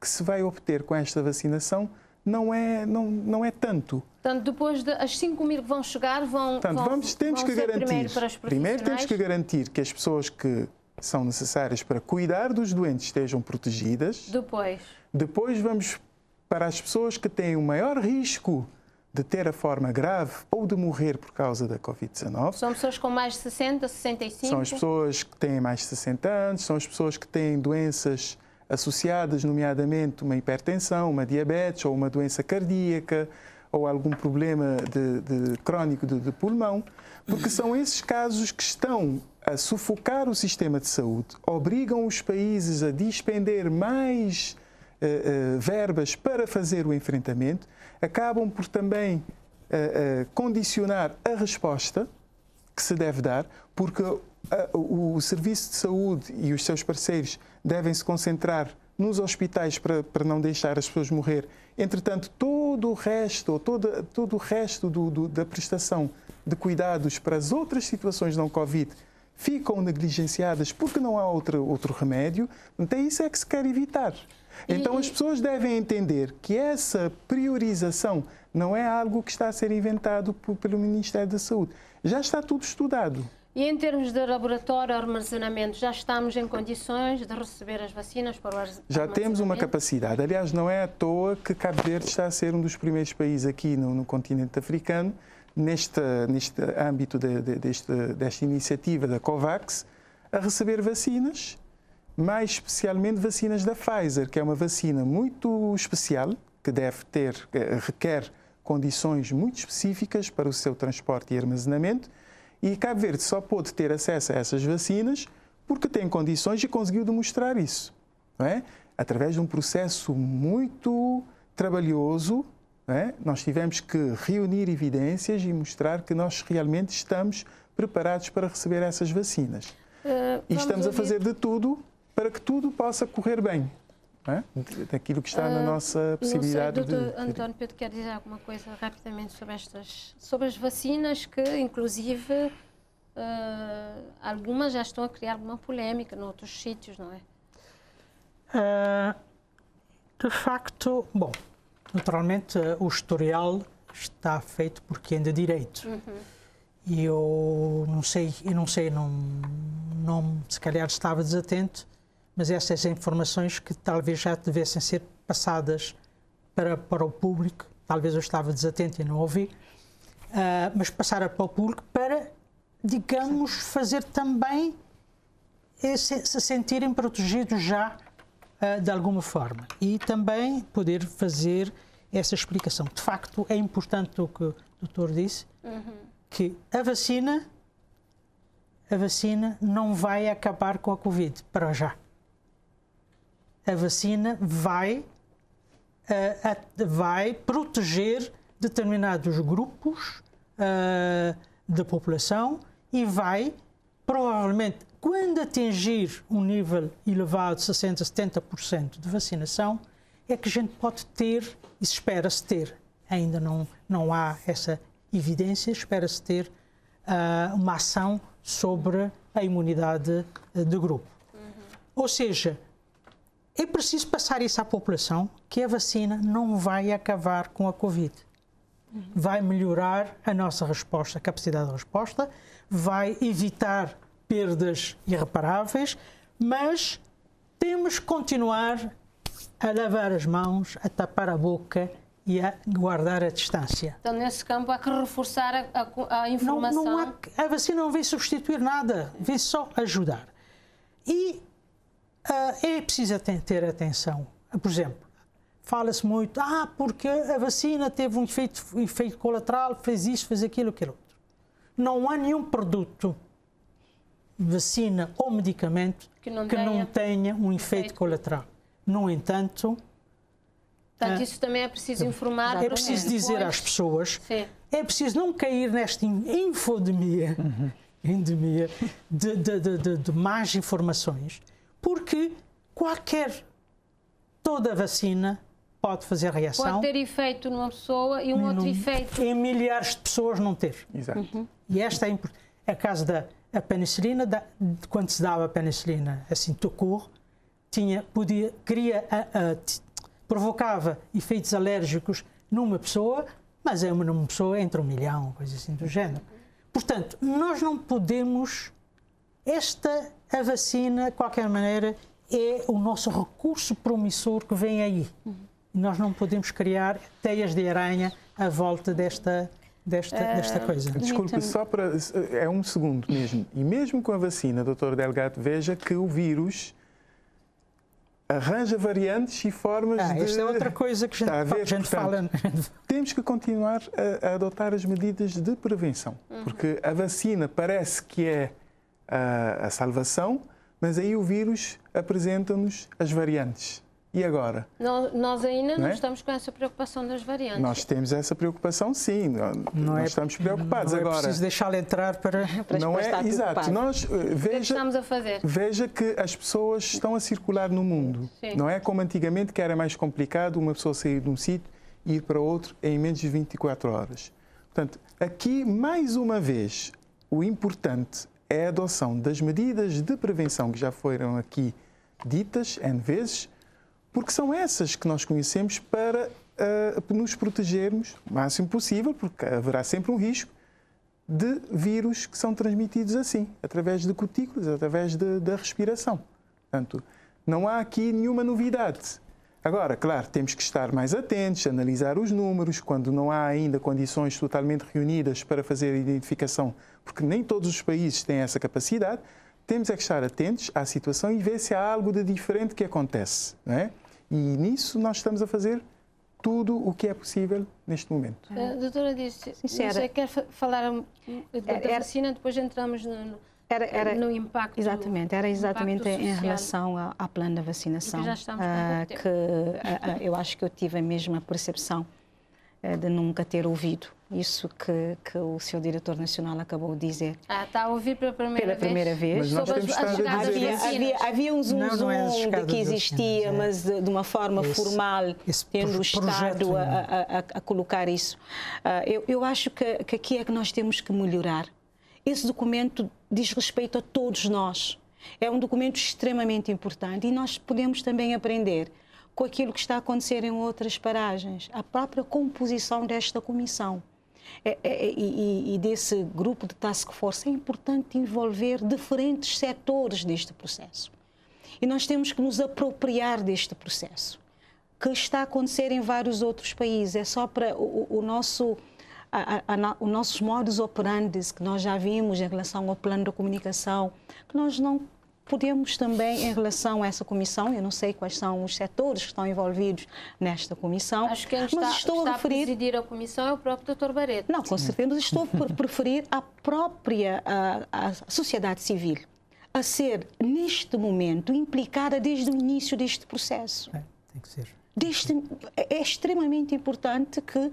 que se vai obter com esta vacinação não é, não, não é tanto. Portanto, depois das de, 5 mil que vão chegar, vão. Portanto, vão, vamos, temos vão que garantir. Primeiro, primeiro temos que garantir que as pessoas que são necessárias para cuidar dos doentes estejam protegidas. Depois. Depois vamos para as pessoas que têm o maior risco de ter a forma grave ou de morrer por causa da Covid-19. São pessoas com mais de 60, 65? São as pessoas que têm mais de 60 anos, são as pessoas que têm doenças associadas, nomeadamente uma hipertensão, uma diabetes ou uma doença cardíaca ou algum problema de, de crónico de, de pulmão, porque são esses casos que estão a sufocar o sistema de saúde, obrigam os países a dispender mais eh, eh, verbas para fazer o enfrentamento, acabam por também eh, condicionar a resposta que se deve dar, porque o Serviço de Saúde e os seus parceiros devem se concentrar nos hospitais para, para não deixar as pessoas morrer. Entretanto, todo o resto, todo, todo o resto do, do, da prestação de cuidados para as outras situações não Covid ficam negligenciadas porque não há outro, outro remédio. Então, isso é que se quer evitar. Então e... as pessoas devem entender que essa priorização não é algo que está a ser inventado pelo Ministério da Saúde. Já está tudo estudado. E em termos de laboratório, armazenamento, já estamos em condições de receber as vacinas para o Já temos uma capacidade. Aliás, não é à toa que Cabo Verde está a ser um dos primeiros países aqui no, no continente africano, neste, neste âmbito de, de, deste, desta iniciativa da COVAX, a receber vacinas mais especialmente vacinas da Pfizer, que é uma vacina muito especial, que deve ter, eh, requer condições muito específicas para o seu transporte e armazenamento, e Cabo Verde só pôde ter acesso a essas vacinas porque tem condições e conseguiu demonstrar isso, não é? através de um processo muito trabalhoso. É? Nós tivemos que reunir evidências e mostrar que nós realmente estamos preparados para receber essas vacinas. Uh, e estamos ouvir. a fazer de tudo para que tudo possa correr bem. É? Daquilo que está uh, na ah, nossa possibilidade não sei, doutor de. António Pedro, quer dizer alguma coisa rapidamente sobre estas, sobre as vacinas que, inclusive, uh, algumas já estão a criar alguma polémica noutros sítios, não é? Uh, de facto, bom, naturalmente o historial está feito por quem é de direito. Uhum. E eu não sei, eu não sei, não, não, se calhar estava desatento mas essas informações que talvez já devessem ser passadas para, para o público, talvez eu estava desatento e não ouvi, uh, mas passar para o público para, digamos, fazer também esse, se sentirem protegidos já uh, de alguma forma e também poder fazer essa explicação. De facto, é importante o que o doutor disse, uhum. que a vacina, a vacina não vai acabar com a Covid, para já a vacina vai, uh, a, vai proteger determinados grupos uh, da população e vai, provavelmente, quando atingir um nível elevado de 60%, 70% de vacinação, é que a gente pode ter, e espera-se ter, ainda não, não há essa evidência, espera-se ter uh, uma ação sobre a imunidade de grupo. Uhum. Ou seja, é preciso passar isso à população que a vacina não vai acabar com a Covid. Vai melhorar a nossa resposta, a capacidade de resposta, vai evitar perdas irreparáveis, mas temos que continuar a lavar as mãos, a tapar a boca e a guardar a distância. Então, nesse campo, há que reforçar a, a informação. Não, não há, a vacina não vem substituir nada, vem só ajudar. E Uh, ah, é preciso ter atenção. Por exemplo, fala-se muito, ah, porque a vacina teve um efeito, efeito colateral, fez isso, fez aquilo, aquilo outro. Não há nenhum produto, vacina ou medicamento, que não, que tenha, não tenha, um efeito, efeito colateral. No entanto. Portanto, ah, isso também é preciso informar. É preciso dizer às pessoas, Sim. é preciso não cair nesta infodemia, uhum. endemia, de, de, de, de más informações porque qualquer, toda vacina pode fazer reação. Pode ter efeito numa pessoa e um outro efeito. Em milhares de pessoas não ter. Exato. Uhum. E esta é importante. A caso da a penicilina, da, quando se dava a penicilina assim, tocou, tinha, podia, queria, a, a, provocava efeitos alérgicos numa pessoa, mas é uma numa pessoa entre um milhão, coisa assim do género. Portanto, nós não podemos. Esta a vacina, de qualquer maneira, é o nosso recurso promissor que vem aí. Uhum. Nós não podemos criar teias de aranha à volta desta, desta, uh, desta coisa. Desculpe, só para. É um segundo mesmo. E mesmo com a vacina, Dr. Delgado, veja que o vírus arranja variantes e formas ah, esta é outra coisa que a gente, a ver, a gente portanto, fala. Temos que continuar a, a, adotar as medidas de prevenção, uhum. porque a vacina parece que é a, a salvação, mas aí o vírus apresenta-nos as variantes. E agora? nós ainda não, não é? estamos com essa preocupação das variantes. Nós temos essa preocupação, sim. Não nós é, estamos preocupados não é agora. É preciso deixá-la entrar para, para não é Exato. Nós, veja, eh, o que é estamos a fazer? Veja que as pessoas estão a circular no mundo. Sim. Não é como antigamente, que era mais complicado uma pessoa sair de um sítio e ir para outro em menos de 24 horas. Portanto, aqui, mais uma vez, o importante é a adoção das medidas de prevenção que já foram aqui ditas N vezes, porque são essas que nós conhecemos para uh, nos protegermos o máximo possível, porque haverá sempre um risco de vírus que são transmitidos assim, através de cutículas, através da respiração. Portanto, não há aqui nenhuma novidade. Agora, claro, temos que estar mais atentos, analisar os números, quando não há ainda condições totalmente reunidas para fazer a identificação, porque nem todos os países têm essa capacidade, temos é que estar atentos à situação e ver se há algo de diferente que acontece. Não é? E nisso nós estamos a fazer tudo o que é possível neste momento. A eh, doutora disse, quer falar da é, é- vacina, depois entramos no, era, era, no impacto. Exatamente, era exatamente em relação ao, plano da vacinação. Já uh, que uh, uh, eu acho que eu tive a mesma percepção de nunca ter ouvido isso que, que o seu diretor nacional acabou de dizer. Ah, está a ouvir pela primeira pela vez? Primeira vez. Mas nós temos havia, havia, havia um zoom, não, não é de que existia, vacinas, é mas de, de, uma forma esse, formal, esse tendo o Estado a, a, a, colocar isso. Uh, eu, eu acho que, que aqui é que nós temos que melhorar esse documento diz respeito a todos nós. É um documento extremamente importante e nós podemos também aprender com aquilo que está a acontecer em outras paragens, a própria composição desta comissão. É, é, é e, e, desse grupo de task force é importante envolver diferentes setores deste processo. E nós temos que nos apropriar deste processo, que está a acontecer em vários outros países. É só para o, o nosso a, a, o nossos modus operandi que nós já vimos em relação ao plano de comunicação, que nós não podemos também, em relação a essa comissão, eu não sei quais são os setores que estão envolvidos nesta comissão, Acho que mas está, estou está a referir... a presidir a comissão é o próprio Dr. Barreto. Não, com certeza, mas estou por preferir a própria a, a sociedade civil a ser, neste momento, implicada desde o início deste processo. É, tem que ser deste, é extremamente importante que uh,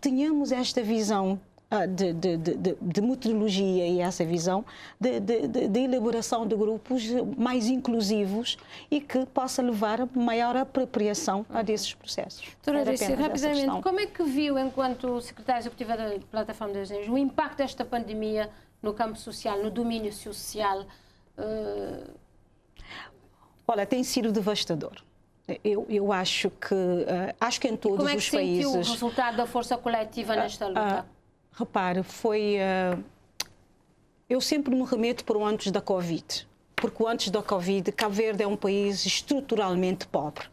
tenhamos esta visão ah, de, de, de, de, metodologia e essa visão de, elaboração de grupos mais inclusivos e que possa levar a maior apropriação a ah, desses processos. Doutora Alice, rapidamente, como é que viu, enquanto secretária executiva da Plataforma de Nações, o impacto desta pandemia no campo social, no domínio social? Uh... Olha, tem sido devastador. Eu, eu acho que eh, acho que em todos como é que os países. Como o resultado da força coletiva ah, nesta ah, luta? repare, foi eh, eu sempre me remeto para o antes da Covid, porque o antes da Covid, Cabo Verde é um país estruturalmente pobre.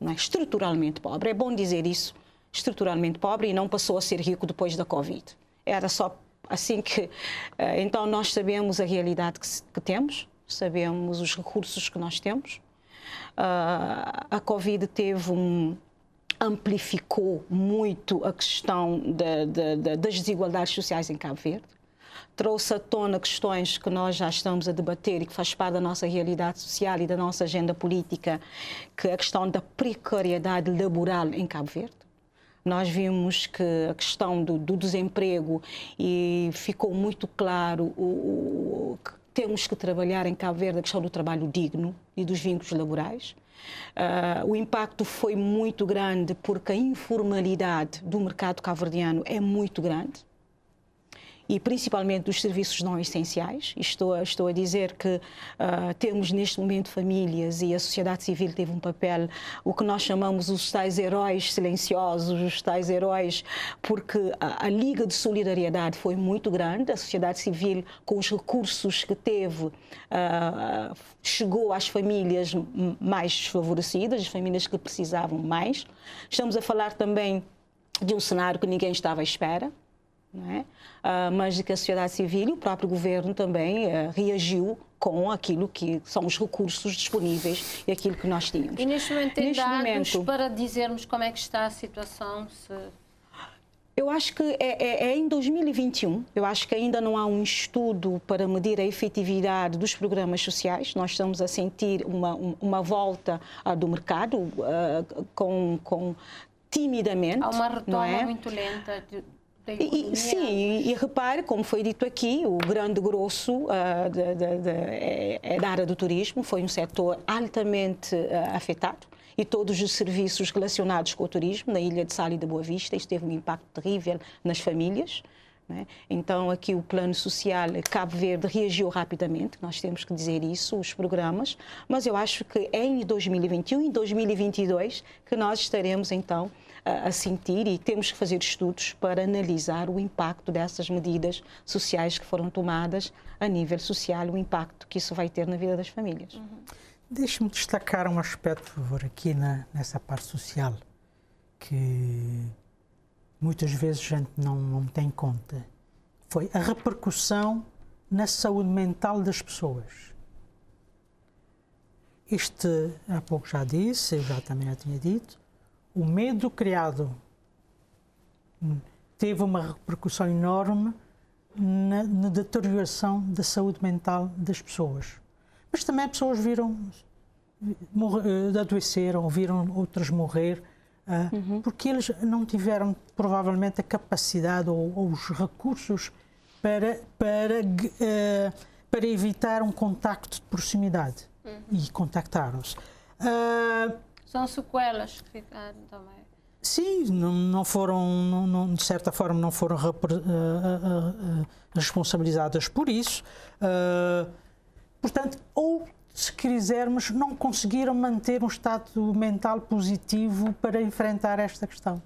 Não é? Estruturalmente pobre, é bom dizer isso, estruturalmente pobre e não passou a ser rico depois da Covid. Era só assim que. Eh, então, nós sabemos a realidade que, que temos, sabemos os recursos que nós temos, ah, a Covid teve um, amplificou muito a questão de, de, de, das desigualdades sociais em Cabo Verde, trouxe à tona questões que nós já estamos a debater e que faz parte da nossa realidade social e da nossa agenda política, que é a questão da precariedade laboral em Cabo Verde. Nós vimos que a questão do, do desemprego e ficou muito claro o, o, temos que trabalhar em Cabo Verde a questão do trabalho digno e dos vínculos laborais. Uh, o impacto foi muito grande porque a informalidade do mercado cabo-verdiano é muito grande e principalmente dos serviços não essenciais. Estou, a, estou a dizer que uh, temos neste momento famílias e a sociedade civil teve um papel, o que nós chamamos os tais heróis silenciosos, os tais heróis, porque a, a liga de solidariedade foi muito grande, a sociedade civil, com os recursos que teve, uh, chegou às famílias mais desfavorecidas, as famílias que precisavam mais. Estamos a falar também de um cenário que ninguém estava à espera. É? Ah, de mas que a sociedade civil e o próprio governo também ah, reagiu com aquilo que são os recursos disponíveis e aquilo que nós tínhamos. E neste momento tem neste dados momento, para dizermos como é que está a situação? Se... Eu acho que é, é, é, em 2021. Eu acho que ainda não há um estudo para medir a efetividade dos programas sociais. Nós estamos a sentir uma, uma volta ah, do mercado com, com timidamente. Há uma retoma é? muito lenta. De e, sim, e, e, repare, como foi dito aqui, o grande grosso uh, ah, de, de, de, é, é da área do turismo, foi um setor altamente uh, afetado e todos os serviços relacionados com o turismo na ilha de Sal e da Boa Vista, isto teve um impacto terrível nas famílias. Né? Então, aqui o plano social Cabo Verde reagiu rapidamente, nós temos que dizer isso, os programas, mas eu acho que é em 2021 e 2022 que nós estaremos, então, a, sentir e temos que fazer estudos para analisar o impacto dessas medidas sociais que foram tomadas a nível social, o impacto que isso vai ter na vida das famílias. Uhum. Deixe-me destacar um aspecto, por favor, aqui na, nessa parte social, que muitas vezes a gente não, não tem conta. Foi a repercussão na saúde mental das pessoas. Este, há pouco já disse, eu já também já tinha dito, o medo criado hum, teve uma repercussão enorme na, na, deterioração da saúde mental das pessoas. Mas também pessoas viram morrer, eh, adoeceram, viram outras morrer, ah, uhum. porque eles não tiveram provavelmente a capacidade ou, ou os recursos para, para, uh, para evitar um contacto de proximidade. Uhum. E contactaram-se. Uh, são sequelas que ficaram também. Sim, não, foram, não, não, de certa forma, não foram repre, uh, uh, uh, responsabilizadas por isso. Eh, portanto, ou se quisermos, não conseguiram manter um estado mental positivo para enfrentar esta questão.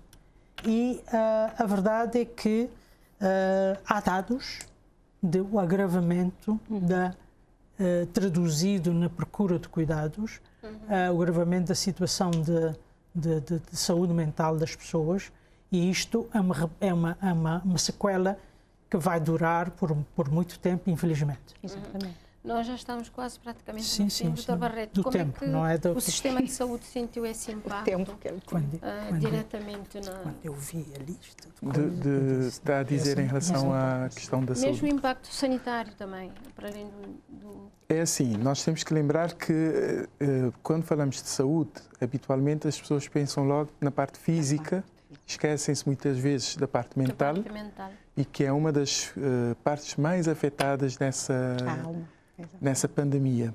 E eh, a verdade é que eh, há dados do agravamento uhum. da, traduzido na procura de cuidados uh, o agravamento da situação de, de, de, de, saúde mental das pessoas e isto é uma, é uma, é uma, uma sequela que vai durar por, por muito tempo, infelizmente. Exatamente. Uhum. Nós já estamos quase praticamente sim, no fim, sim, Sim. Barreto. Do como é tempo, é que não é do... o sistema de saúde sentiu esse impacto? tempo que quando, uh, quando, diretamente na... Quando eu vi a lista... De, de, está a dizer em relação à questão da saúde. Mesmo impacto sanitário também, para além do... É assim, nós temos que lembrar que uh, quando falamos de saúde, habitualmente as pessoas pensam logo na parte física, esquecem-se muitas vezes da parte mental, parte mental, e que é uma das uh, partes mais afetadas nessa... Calma nessa pandemia.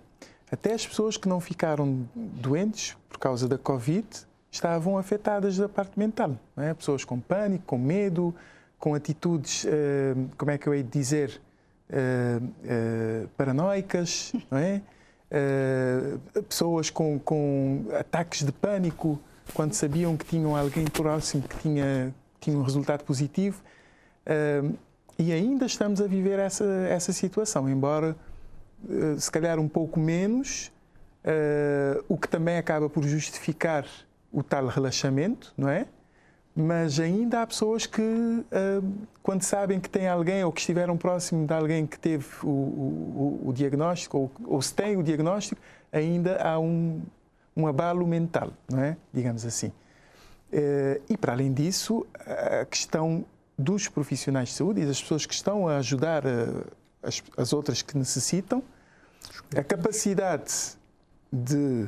Até as pessoas que não ficaram doentes por causa da Covid estavam afetadas da parte mental. É? Pessoas com pânico, com medo, com atitudes, eh, como é que eu hei de dizer, eh, eh, paranoicas, não é? pessoas com, com ataques de pânico quando sabiam que tinham alguém próximo que tinha, tinha um resultado positivo. e ainda estamos a viver essa, essa situação, embora eh, se calhar um pouco menos, eh, o que também acaba por justificar o tal relaxamento, não é? Mas ainda há pessoas que, eh, quando sabem que têm alguém ou que estiveram próximo de alguém que teve o, o, o diagnóstico ou, ou se tem o diagnóstico, ainda há um, um abalo mental, não é? Digamos assim. E para além disso, a questão dos profissionais de saúde e das pessoas que estão a ajudar as, as outras que necessitam, a capacidade de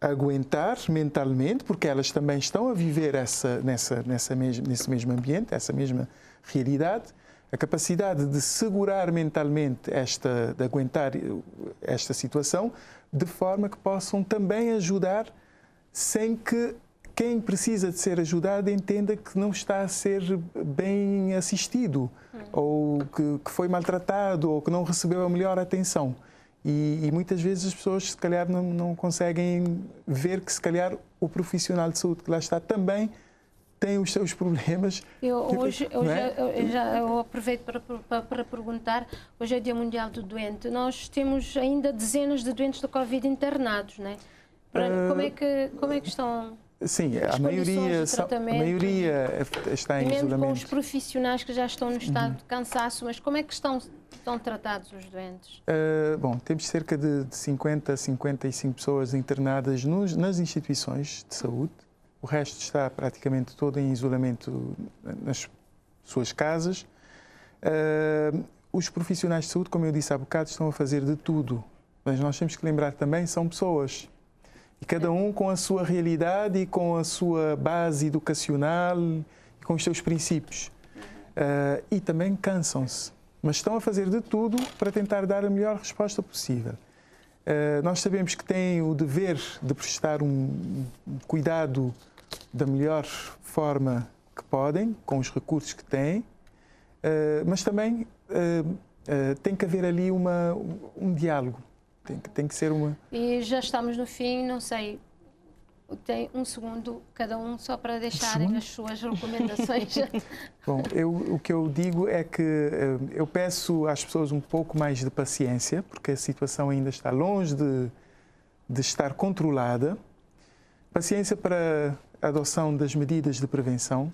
aguentar mentalmente, porque elas também estão a viver essa, nessa, nessa mesmo, nesse mesmo ambiente, essa mesma realidade, a capacidade de segurar mentalmente esta, de aguentar esta situação, de forma que possam também ajudar sem que quem precisa de ser ajudado entenda que não está a ser bem assistido, hum. ou que, que, foi maltratado, ou que não recebeu a melhor atenção. E, e muitas vezes as pessoas, se calhar, não, não, conseguem ver que, se calhar, o profissional de saúde que lá está também tem os seus problemas. Eu, hoje, é? hoje eu, já, eu aproveito para, para, para, perguntar, hoje é Dia Mundial do Doente, nós temos ainda dezenas de doentes da Covid internados, não né? Como é ah, que, como é que estão... Sim, a maioria, são, a maioria é está em e mesmo isolamento. com os profissionais que já estão no estado uhum. de cansaço, mas como é que estão, estão tratados os doentes? Uh, bom, temos cerca de, de 50 a 55 pessoas internadas nos, nas instituições de saúde. O resto está praticamente todo em isolamento nas suas casas. Uh, os profissionais de saúde, como eu disse há bocado, estão a fazer de tudo. Mas nós temos que lembrar também, são pessoas. E cada um com a sua realidade e com a sua base educacional e com os seus princípios. Uh, e também cansam-se, mas estão a fazer de tudo para tentar dar a melhor resposta possível. Uh, nós sabemos que têm o dever de prestar um cuidado da melhor forma que podem, com os recursos que têm, uh, mas também tem que haver ali uma, um diálogo tem que, tem que ser uma. E já estamos no fim, não sei. Tem um segundo cada um só para deixarem um as suas recomendações. Bom, eu, o que eu digo é que eh, eu peço às pessoas um pouco mais de paciência, porque a situação ainda está longe de, de estar controlada. Paciência para a adoção das medidas de prevenção.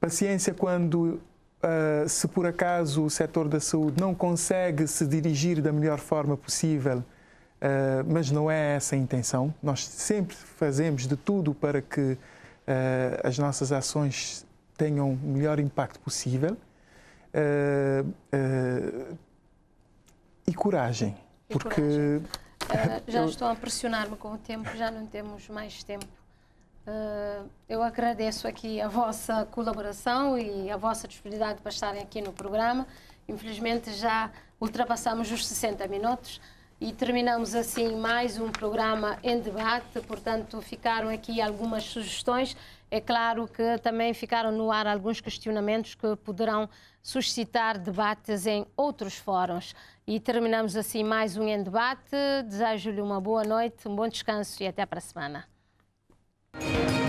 Paciência quando uh, se por acaso o setor da saúde não consegue se dirigir da melhor forma possível, uh, mas não é essa a intenção. Nós sempre fazemos de tudo para que uh, as nossas ações tenham o melhor impacto possível. e coragem, e porque. Coragem. já estou a pressionar-me com o tempo, já não temos mais tempo. Ah, eu agradeço aqui a vossa colaboração e a vossa disponibilidade para estarem aqui no programa. Infelizmente já ultrapassamos os 60 minutos e terminamos assim mais um programa em debate. Portanto, ficaram aqui algumas sugestões. É claro que também ficaram no ar alguns questionamentos que poderão suscitar debates em outros fóruns. E terminamos assim mais um em debate. Desejo-lhe uma boa noite, um bom descanso e até para a semana. Thank you.